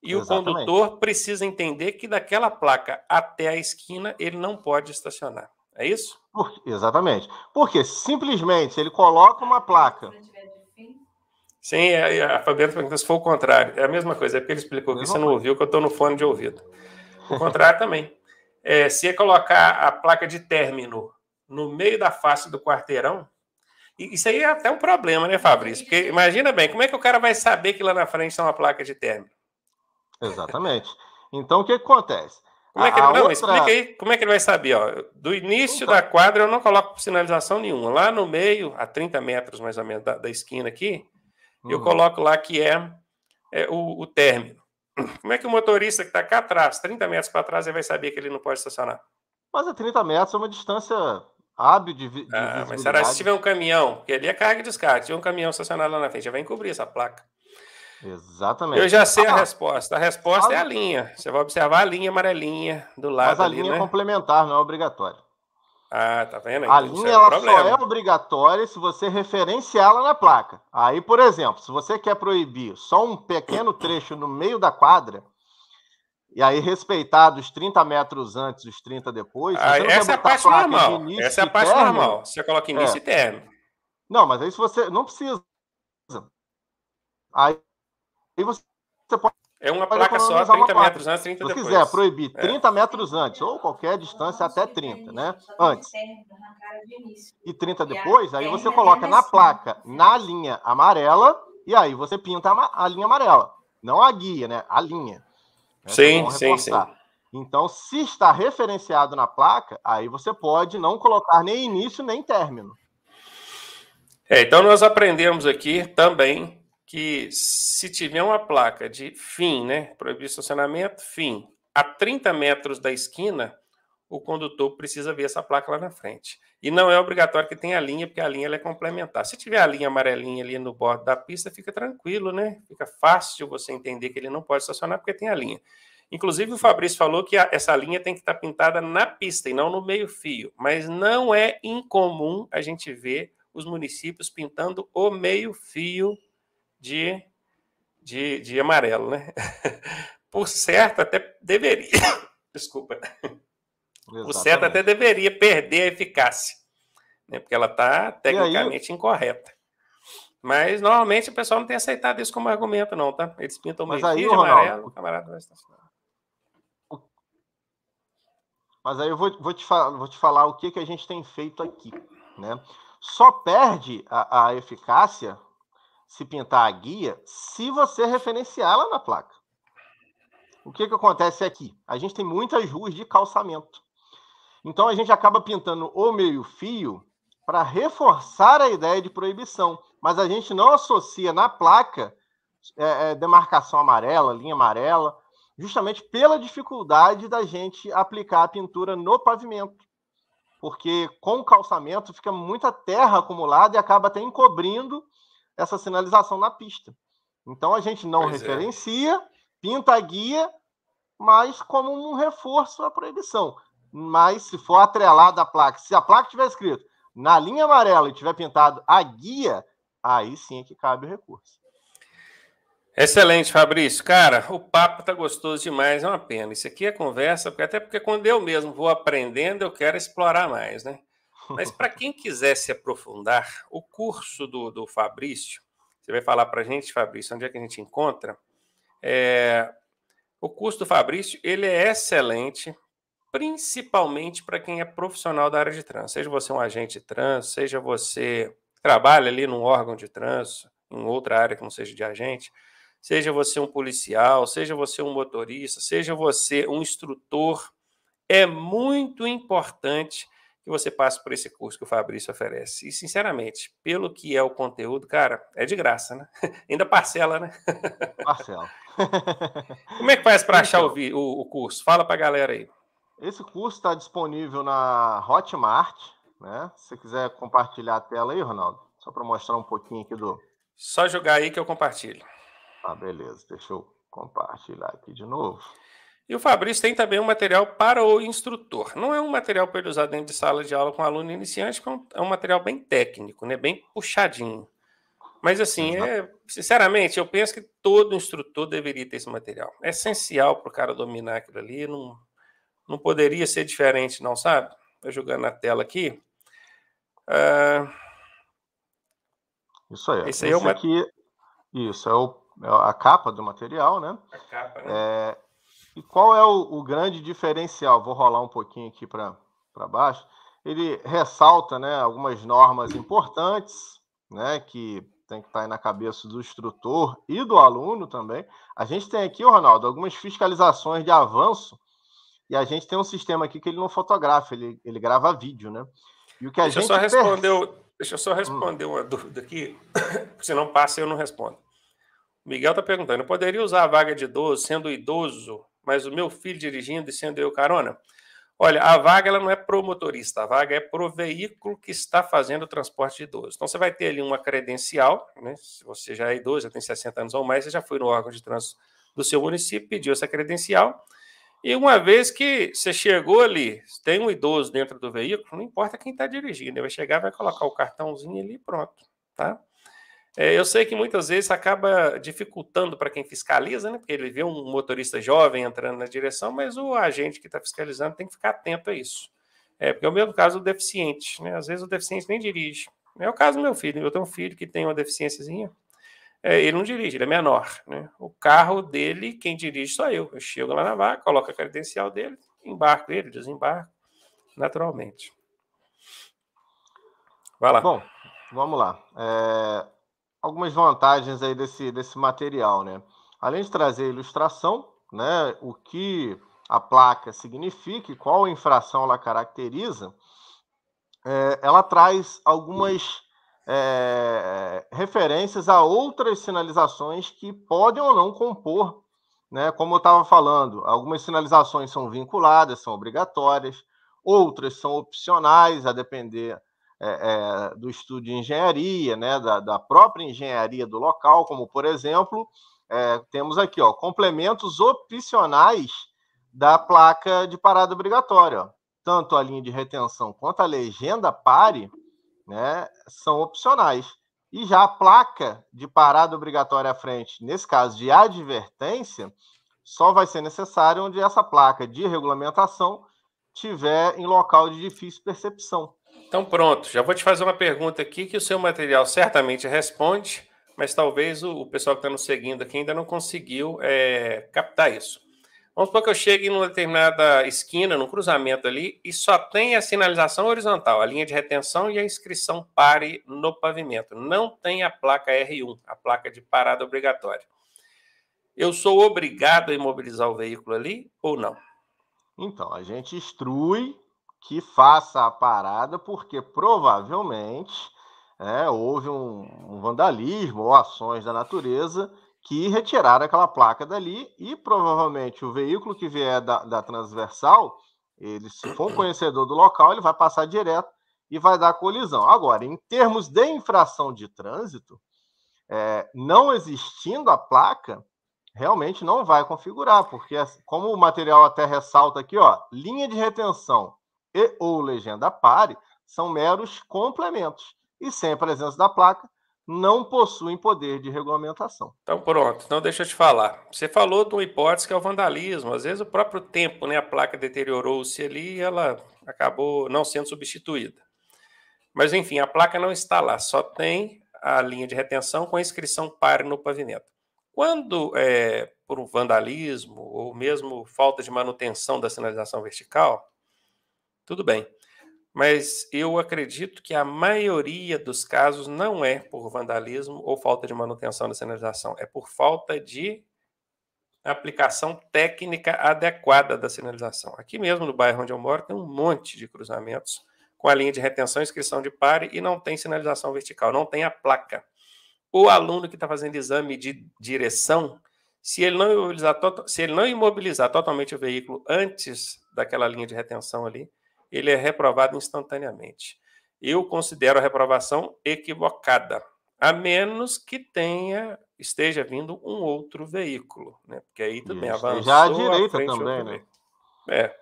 E Exatamente. o condutor precisa entender que daquela placa até a esquina ele não pode estacionar. É isso? Por, exatamente. Porque simplesmente ele coloca uma placa. Sim, a, é, é, a Fabiana tá perguntou se for o contrário. É a mesma coisa, é porque ele explicou que você não ouviu, que eu estou no fone de ouvido. O contrário também. É, se é colocar a placa de término no meio da face do quarteirão, isso aí é até um problema, né, Fabrício? Porque imagina bem, como é que o cara vai saber que lá na frente tem uma placa de término? Exatamente. Então o que acontece? Como é que ele, não, outra... explica aí como é que ele vai saber. Ó, do início então, da quadra eu não coloco sinalização nenhuma. Lá no meio, a 30 metros mais ou menos da, da esquina aqui, uhum. eu hum. coloco lá que é, é o, o término. Como é que o motorista que está cá atrás, 30 metros para trás, ele vai saber que ele não pode estacionar? Mas a 30 metros é uma distância hábil de, vi- de ah, Mas será que se tiver um caminhão, porque ali é carga e descarga, se tiver um caminhão estacionado lá na frente, já vai encobrir essa placa. Exatamente. Eu já sei ah, a resposta. A resposta é ah, a linha. Você vai observar a linha amarelinha do lado. Mas a ali, linha é né? complementar, não é obrigatória. Ah, tá vendo? Então, a linha é um ela só é obrigatória se você referenciar ela na placa. Aí, por exemplo, se você quer proibir só um pequeno trecho no meio da quadra, e aí respeitar dos 30 metros antes, os 30 depois. Ah, é essa é a parte normal. Essa é a parte normal. Você coloca é. início é. e termo Não, mas aí se você. Não precisa. Aí, aí você pode é uma placa só, 30 placa. metros antes, né? 30 Se quiser proibir 30 é. metros antes, ou qualquer distância até 30, né? Antes. E 30 depois, aí você coloca na placa, na linha amarela, e aí você pinta a linha amarela. Não a guia, né? A linha. Né? Sim, sim, sim. Então, se está referenciado na placa, aí você pode não colocar nem início nem término. É, então nós aprendemos aqui também que se tiver uma placa de fim, né, proibir estacionamento, fim, a 30 metros da esquina, o condutor precisa ver essa placa lá na frente. E não é obrigatório que tenha a linha, porque a linha é complementar. Se tiver a linha amarelinha ali no bordo da pista, fica tranquilo, né? Fica fácil você entender que ele não pode estacionar porque tem a linha. Inclusive, o Fabrício falou que a, essa linha tem que estar tá pintada na pista e não no meio-fio. Mas não é incomum a gente ver os municípios pintando o meio-fio de, uhum. de, de amarelo, né? Por certo, até deveria. Desculpa. Exatamente. O certo até deveria perder a eficácia, né? porque ela está tecnicamente aí, incorreta. Mas normalmente o pessoal não tem aceitado isso como argumento, não, tá? Eles pintam meio aí, de Ronaldo, amarelo, o camarada vai estar. Mas aí eu vou, vou, te, vou te falar o que, que a gente tem feito aqui. Né? Só perde a, a eficácia se pintar a guia se você referenciá-la na placa. O que, que acontece aqui? É a gente tem muitas ruas de calçamento. Então a gente acaba pintando o meio-fio para reforçar a ideia de proibição, mas a gente não associa na placa é, é, demarcação amarela, linha amarela, justamente pela dificuldade da gente aplicar a pintura no pavimento. Porque com o calçamento fica muita terra acumulada e acaba até encobrindo essa sinalização na pista. Então a gente não pois é. referencia, é. pinta a guia, mas como um reforço à proibição. Mas se for atrelada a placa, se a placa tiver escrito na linha amarela e tiver pintado a guia, aí sim é que cabe o recurso. Excelente, Fabrício. Cara, o papo tá gostoso demais, é uma pena. Isso aqui é conversa, até porque quando eu mesmo vou aprendendo, eu quero explorar mais, né? Mas para quem quiser se aprofundar, o curso do, do Fabrício, você vai falar para a gente, Fabrício, onde é que a gente encontra? É, o curso do Fabrício ele é excelente, principalmente para quem é profissional da área de trans. Seja você um agente trans, seja você trabalha ali num órgão de trans, em outra área que não seja de agente, seja você um policial, seja você um motorista, seja você um instrutor, é muito importante que você passe por esse curso que o Fabrício oferece. E, sinceramente, pelo que é o conteúdo, cara, é de graça, né? Ainda parcela, né? Parcela. Como é que faz para achar então. o, o, o, curso? Fala para a galera aí. Esse curso está disponível na Hotmart, né? Se você quiser compartilhar a tela aí, Ronaldo, só para mostrar um pouquinho aqui do. Só jogar aí que eu compartilho. Ah, beleza. Deixa eu compartilhar aqui de novo. E o Fabrício tem também um material para o instrutor. Não é um material para ele usar dentro de sala de aula com aluno iniciante, é, é um material bem técnico, né? bem puxadinho. Mas assim, uhum. é, sinceramente, eu penso que todo instrutor deveria ter esse material. É essencial para o cara dominar aquilo ali, não, não poderia ser diferente, não, sabe? Estou jogando na tela aqui. Uh... Isso aí. Esse, é esse é uma... aqui, isso, é, o, é a capa do material, né? A capa, né? É, e qual é o, o grande diferencial? Vou rolar um pouquinho aqui para baixo. Ele ressalta né, algumas normas importantes né, que tem que estar tá aí na cabeça do instrutor e do aluno também. A gente tem aqui, Ronaldo, algumas fiscalizações de avanço e a gente tem um sistema aqui que ele não fotografa, ele, ele grava vídeo, né? E o que a deixa gente eu só responder, deixa eu só hum. responder hum. uma dúvida aqui, se não passa eu não respondo. O Miguel está perguntando, poderia usar a vaga de idoso sendo idoso mas o meu filho dirigindo e sendo eu carona? Olha, a vaga ela não é pro motorista, a vaga é pro veículo que está fazendo o transporte de idosos. Então você vai ter ali uma credencial, né? Se você já é idoso, já tem 60 anos ou mais, você já foi no órgão de trânsito do seu município, pediu essa credencial. E uma vez que você chegou ali, tem um idoso dentro do veículo, não importa quem está dirigindo, ele vai chegar, vai colocar o cartãozinho ali e pronto, tá? É, eu sei que muitas vezes acaba dificultando para quem fiscaliza, né? Porque ele vê um motorista jovem entrando na direção, mas o agente que está fiscalizando tem que ficar atento a isso. É, porque é o mesmo caso do deficiente, né? Às vezes o deficiente nem dirige. É o caso do meu filho. Eu tenho um filho que tem uma deficiênciazinha. É, ele não dirige, ele é menor. Né? O carro dele, quem dirige sou eu. Eu chego lá na vaga, coloco a credencial dele, embarco ele, desembarco, naturalmente. Vai lá. Bom, vamos lá. É, algumas vantagens aí desse, desse material, né? Além de trazer ilustração, né, o que a placa significa e qual infração ela caracteriza, é, ela traz algumas é, referências a outras sinalizações que podem ou não compor, né? Como eu estava falando, algumas sinalizações são vinculadas, são obrigatórias, outras são opcionais, a depender é, é, do estudo de engenharia, né, da, da, própria engenharia do local, como por exemplo, é, temos aqui ó, complementos opcionais da placa de parada obrigatória. Tanto a linha de retenção quanto a legenda pare né, são opcionais. E já a placa de parada obrigatória à frente, nesse caso de advertência, só vai ser necessária onde essa placa de regulamentação tiver em local de difícil percepção. Então pronto, já vou te fazer uma pergunta aqui que o seu material certamente responde, mas talvez o, o pessoal que está nos seguindo aqui ainda não conseguiu é, captar isso. Vamos supor que eu chegue em uma determinada esquina, num cruzamento ali, e só tem a sinalização horizontal, a linha de retenção e a inscrição pare no pavimento. Não tem a placa R1, a placa de parada obrigatória. Eu sou obrigado a imobilizar o veículo ali ou não? Então, a gente instrui que faça a parada, porque provavelmente é, houve um, um, vandalismo ou ações da natureza que retiraram aquela placa dali e provavelmente o veículo que vier da, da transversal, ele se for um conhecedor do local, ele vai passar direto e vai dar colisão. Agora, em termos de infração de trânsito, é, não existindo a placa, realmente não vai configurar, porque assim, como o material até ressalta aqui, ó, linha de retenção e ou legenda pare são meros complementos e sem a presença da placa não possuem poder de regulamentação. Então pronto, então deixa eu te falar. Você falou de uma hipótese que é o vandalismo. Às vezes o próprio tempo, né, a placa deteriorou-se ali e ela acabou não sendo substituída. Mas enfim, a placa não está lá, só tem a linha de retenção com a inscrição pare no pavimento. Quando é por um vandalismo ou mesmo falta de manutenção da sinalização vertical, tudo bem. Mas eu acredito que a maioria dos casos não é por vandalismo ou falta de manutenção da sinalização, é por falta de aplicação técnica adequada da sinalização. Aqui mesmo no bairro onde eu moro tem um monte de cruzamentos com a linha de retenção e inscrição de pare e não tem sinalização vertical, não tem a placa. O aluno que está fazendo exame de direção, se ele, não imobilizar, se ele não imobilizar totalmente o veículo antes daquela linha de retenção ali, ele é reprovado instantaneamente. Eu considero a reprovação equivocada, a menos que tenha esteja vindo um outro veículo, né? Porque aí também isso. avançou. Já à direita também, né? É.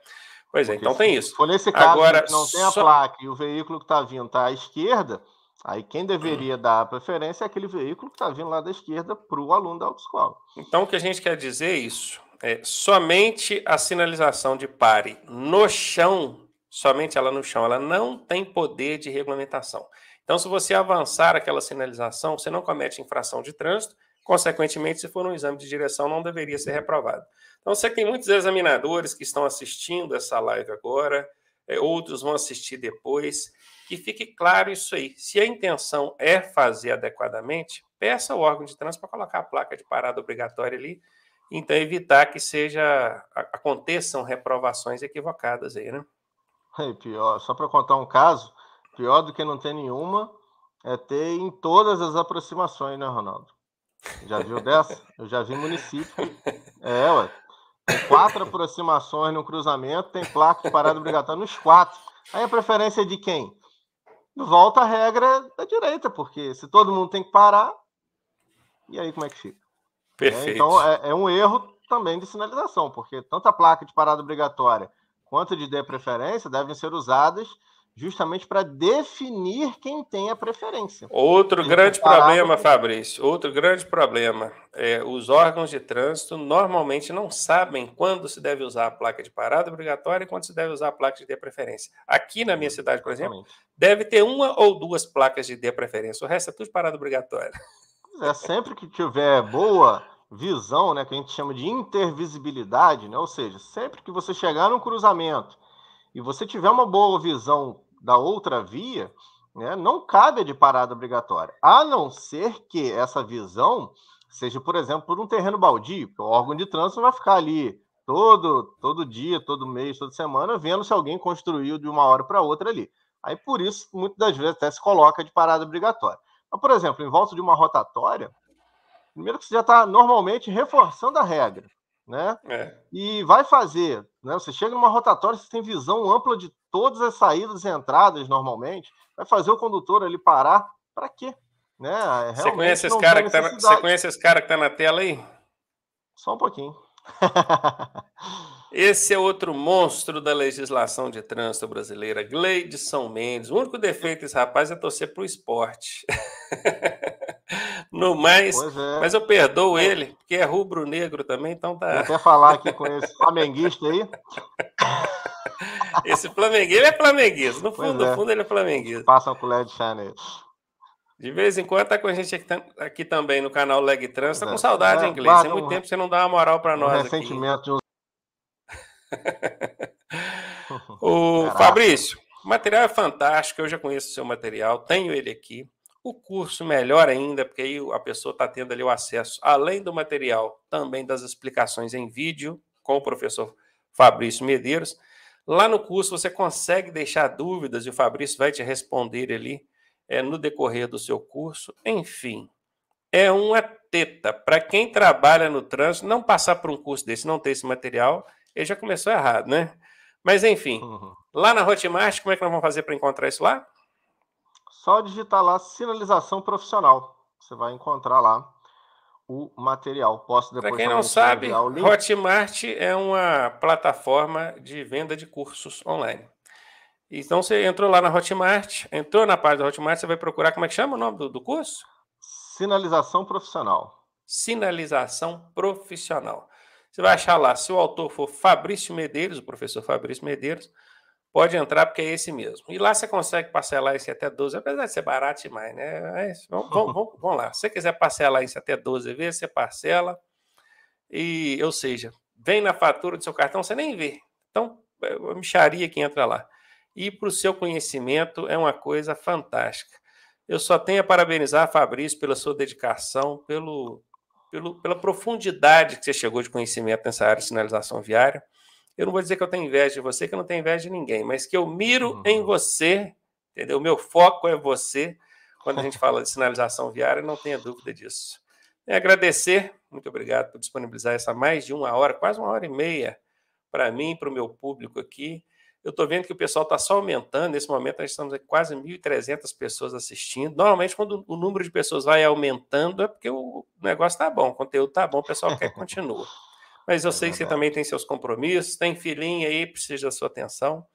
Pois é, então tem isso. Foi nesse caso Agora, que não tem a placa e o veículo que está vindo está à esquerda, aí quem deveria hum. dar a preferência é aquele veículo que está vindo lá da esquerda para o aluno da autoescola. Então o que a gente quer dizer é isso. É, somente a sinalização de pare no chão somente ela no chão, ela não tem poder de regulamentação. Então, se você avançar aquela sinalização, você não comete infração de trânsito, consequentemente, se for um exame de direção, não deveria ser reprovado. Então, você tem muitos examinadores que estão assistindo essa live agora, é, outros vão assistir depois, que fique claro isso aí. Se a intenção é fazer adequadamente, peça ao órgão de trânsito para colocar a placa de parada obrigatória ali, então evitar que seja aconteçam reprovações equivocadas aí, né? É pior, só para contar um caso, pior do que não ter nenhuma é ter em todas as aproximações, né, Ronaldo? Já viu dessa? Eu já vi município. É, ué. Tem quatro aproximações no cruzamento, tem placa de parada obrigatória nos quatro. Aí a preferência é de quem? Volta a regra da direita, porque se todo mundo tem que parar, e aí como é que fica? Né? Então, Perfeito. É, então é, é um erro também de sinalização, porque tanta placa de parada obrigatória quanto de D preferência devem ser usadas justamente para definir quem tem a preferência. Outro grande problema, Fabrício, outro grande problema. É, os órgãos de trânsito normalmente não sabem quando se deve usar a placa de parada obrigatória e quando se deve usar a placa de D preferência. Aqui na minha cidade, por exemplo, deve ter uma ou duas placas de D preferência, o resto é tudo parada obrigatória. É sempre que tiver boa, visão, né, que a gente chama de intervisibilidade, né? ou seja, sempre que você chegar num cruzamento e você tiver uma boa visão da outra via, né, não cabe de parada obrigatória, a não ser que essa visão seja, por exemplo, por um terreno baldio, porque o órgão de trânsito vai ficar ali todo, todo dia, todo mês, toda semana, vendo se alguém construiu de uma hora para outra ali. Aí, por isso, muitas das vezes até se coloca de parada obrigatória. Mas, por exemplo, em volta de uma rotatória, Primeiro que você já está normalmente reforçando a regra, né? É. E vai fazer, né? Você chega numa rotatória, você tem visão ampla de todas as saídas e entradas normalmente, vai fazer o condutor ali parar para quê? Né? É, você tá conhece esse cara que tá na, você conhece esse cara que está na tela aí? Só um pouquinho. Esse é outro monstro da legislação de trânsito brasileira, Gleidson Mendes. O único defeito desse rapaz é torcer para o esporte. No mais, é. mas eu perdoo é. ele, porque é rubro-negro também, então tá. Eu falar aqui com esse flamenguista aí? Esse flamenguista, ele é flamenguista. No fundo, é. fundo, ele é flamenguista. Passa um colher de chá nele. De vez em quando tá com a gente aqui, aqui também no canal Leg Trans. Tá com é, saudade, é, inglês. Claro, Tem muito um, tempo você não dá uma moral para um nós. Ressentimento aqui. de um... o Fabrício, o material é fantástico. Eu já conheço o seu material, tenho ele aqui. O curso melhor ainda, porque aí a pessoa está tendo ali o acesso, além do material, também das explicações em vídeo com o professor Fabrício Medeiros. Lá no curso você consegue deixar dúvidas e o Fabrício vai te responder ali é, no decorrer do seu curso. Enfim, é uma teta. Para quem trabalha no trânsito, não passar por um curso desse, não ter esse material, ele já começou errado, né? Mas enfim, uhum. lá na Hotmart, como é que nós vamos fazer para encontrar isso lá? só digitar lá sinalização profissional. Você vai encontrar lá o material. Posso depois. Para quem não sabe, Hotmart é uma plataforma de venda de cursos online. Então você entrou lá na Hotmart, entrou na página da Hotmart, você vai procurar como é que chama o nome do, do curso? Sinalização profissional. Sinalização profissional. Você vai achar lá, se o autor for Fabrício Medeiros, o professor Fabrício Medeiros, Pode entrar, porque é esse mesmo. E lá você consegue parcelar esse até 12, apesar de ser barato demais, né? Mas é vamos, vamos, vamos lá. Se você quiser parcelar isso até 12 vezes, você parcela. E, ou seja, vem na fatura do seu cartão, você nem vê. Então, é uma micharia que entra lá. E para o seu conhecimento é uma coisa fantástica. Eu só tenho a parabenizar a Fabrício pela sua dedicação, pelo, pelo, pela profundidade que você chegou de conhecimento nessa área de sinalização viária eu não vou dizer que eu tenho inveja de você, que eu não tenho inveja de ninguém, mas que eu miro uhum. em você, entendeu? O meu foco é você. Quando a gente fala de sinalização viária, não tenha dúvida disso. E é agradecer, muito obrigado por disponibilizar essa mais de uma hora, quase uma hora e meia, para mim, para o meu público aqui. Eu estou vendo que o pessoal está só aumentando. Nesse momento, nós estamos com quase 1.300 pessoas assistindo. Normalmente, quando o número de pessoas vai aumentando, é porque o negócio está bom, o conteúdo está bom, o pessoal quer que continue. Mas eu tá sei que você também tem seus compromissos, tem filhinha aí, precisa da sua atenção.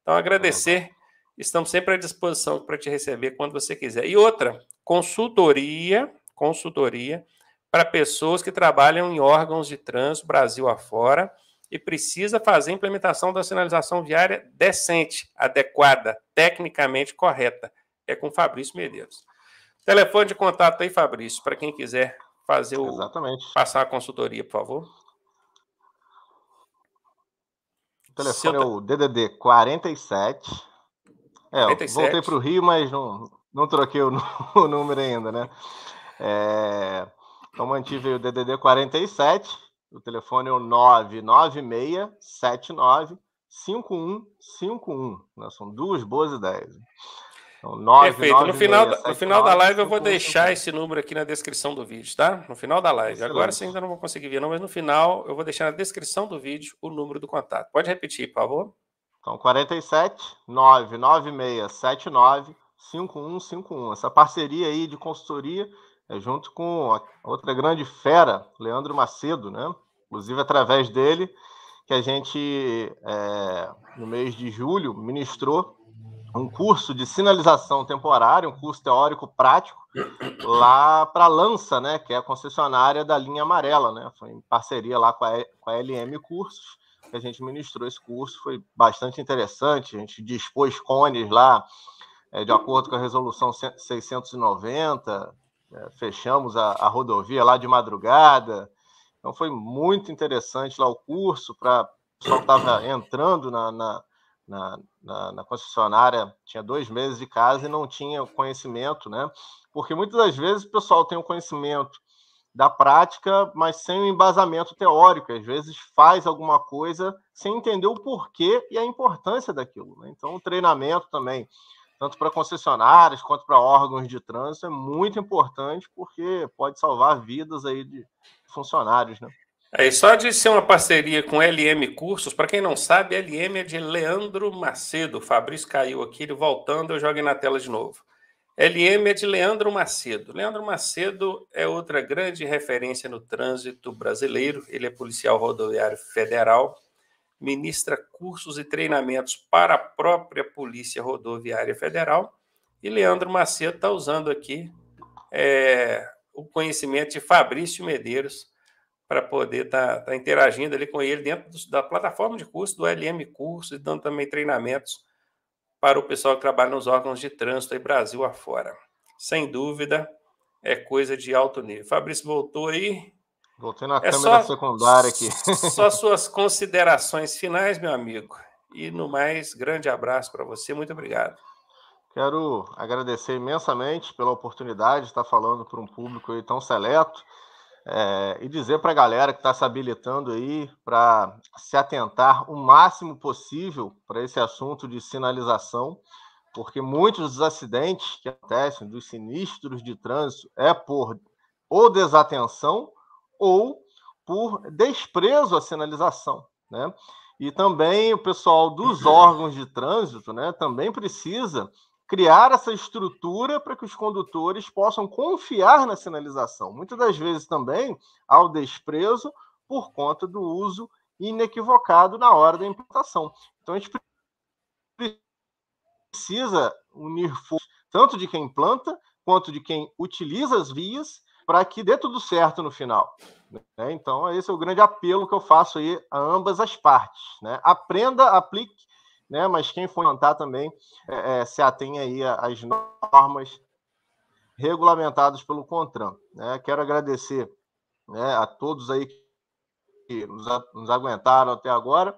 Então, agradecer. Estamos sempre à disposição para te receber quando você quiser. E outra, consultoria, consultoria para pessoas que trabalham em órgãos de trânsito Brasil afora e precisa fazer a implementação da sinalização viária decente, adequada, tecnicamente correta. É com Fabrício Medeiros. Telefone de contato aí, Fabrício, para quem quiser fazer o Exatamente. passar a consultoria, por favor. O telefone é é, eu... é o DDD 47. É, 47. voltei para o Rio, mas não, não troquei o, o número ainda, né? É, então mantive o DDD 47, o telefone é o 99679 5151. Né? São duas boas ideias. 9, então, Perfeito. 9, no final, 6, no final 9, da live eu vou deixar esse número aqui na descrição do vídeo, tá? No final da live. Excelente. Agora você ainda não vou conseguir ver, não, mas no final eu vou deixar na descrição do vídeo o número do contato. Pode repetir, por favor? Então, 47 996 79 5151. Essa parceria aí de consultoria é junto com a outra grande fera, Leandro Macedo, né? Inclusive através dele que a gente, é, no mês de julho, ministrou um curso de sinalização temporária, um curso teórico prático, lá para a Lança, né, que é a concessionária da linha amarela. Né, foi em parceria lá com a, com a LM Cursos, que a gente ministrou esse curso, foi bastante interessante. A gente dispôs cones lá, é, de acordo com a resolução 690, é, fechamos a, a rodovia lá de madrugada. Então foi muito interessante lá o curso para o pessoal que estava entrando na, na na, na, na, concessionária, tinha dois meses de casa e não tinha conhecimento, né? Porque muitas das vezes o pessoal tem o conhecimento da prática, mas sem o embasamento teórico. Às vezes faz alguma coisa sem entender o porquê e a importância daquilo. Né? Então, o treinamento também, tanto para concessionárias quanto para órgãos de trânsito, é muito importante porque pode salvar vidas aí de funcionários, né? Aí, é, só de ser uma parceria com LM Cursos, para quem não sabe, LM é de Leandro Macedo. O Fabrício caiu aqui, ele voltando, eu joguei na tela de novo. LM é de Leandro Macedo. Leandro Macedo é outra grande referência no trânsito brasileiro. Ele é policial rodoviário federal, ministra cursos e treinamentos para a própria Polícia Rodoviária Federal. E Leandro Macedo está usando aqui é, o conhecimento de Fabrício Medeiros para poder estar tá, tá interagindo ali com ele dentro do, da plataforma de curso, do LM Curso, e dando também treinamentos para o pessoal que trabalha nos órgãos de trânsito aí Brasil afora. Sem dúvida, é coisa de alto nível. Fabrício voltou aí. Voltei na é câmera só, secundária aqui. Só suas considerações finais, meu amigo. E no mais, grande abraço para você. Muito obrigado. Quero agradecer imensamente pela oportunidade de estar falando para um público tão seleto é, e dizer para a galera que está se habilitando aí para se atentar o máximo possível para esse assunto de sinalização, porque muitos dos acidentes que acontecem, dos sinistros de trânsito, é por ou desatenção ou por desprezo à sinalização, né? E também o pessoal dos uhum. órgãos de trânsito, né, também precisa criar essa estrutura para que os condutores possam confiar na sinalização. Muitas das vezes também ao desprezo por conta do uso inequivocado na hora da implantação. Então a gente precisa unir forças tanto de quem planta quanto de quem utiliza as vias para que dê tudo certo no final. Né? Então, esse é o grande apelo que eu faço aí a ambas as partes. Né? Aprenda, aplique né? Mas quem for montar também é, é, se atém aí às normas regulamentadas pelo CONTRAN. Né? Quero agradecer né, a todos aí que nos, nos aguentaram até agora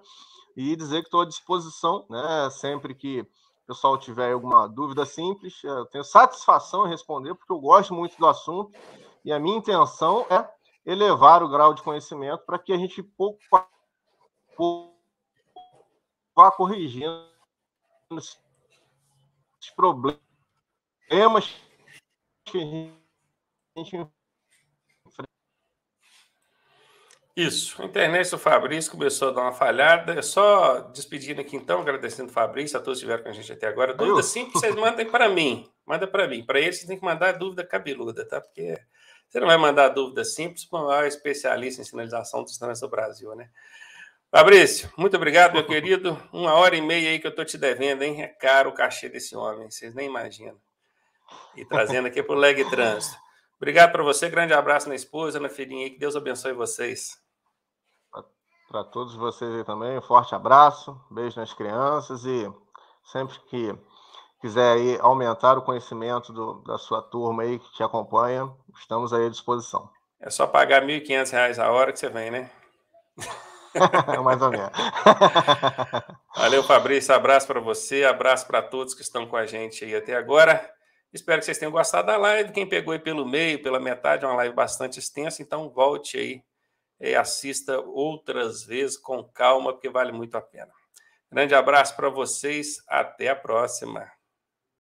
e dizer que estou à disposição, né? Sempre que o pessoal tiver alguma dúvida simples, eu tenho satisfação em responder, porque eu gosto muito do assunto e a minha intenção é elevar o grau de conhecimento para que a gente pouco, pouco vá corrigindo os problemas que a gente enfrenta. Isso. A internet do Fabrício começou a dar uma falhada. É só despedindo aqui então, agradecendo o Fabrício, a todos que estiveram com a gente até agora. Dúvida simples, vocês mandem para mim. Manda para mim. Para eles, vocês têm que mandar dúvida cabeluda, tá? Porque você não vai mandar dúvida simples para um especialista em sinalização dos trânsitos do Brasil, né? Fabrício, muito obrigado, meu querido. Uma hora e meia aí que eu estou te devendo, hein? É caro o cachê desse homem, vocês nem imaginam. E trazendo aqui para o Leg Trânsito. Obrigado para você, grande abraço na esposa, na filhinha, que Deus abençoe vocês. Para todos vocês aí também, um forte abraço, beijo nas crianças e sempre que quiser aí aumentar o conhecimento do, da sua turma aí que te acompanha, estamos aí à disposição. É só pagar R$ 1.500 a hora que você vem, né? Mais ou menos. Valeu, Fabrício. Abraço para você, abraço para todos que estão com a gente aí até agora. Espero que vocês tenham gostado da live. Quem pegou aí pelo meio, pela metade, é uma live bastante extensa, então volte aí e é, assista outras vezes com calma, porque vale muito a pena. Grande abraço para vocês, até a próxima.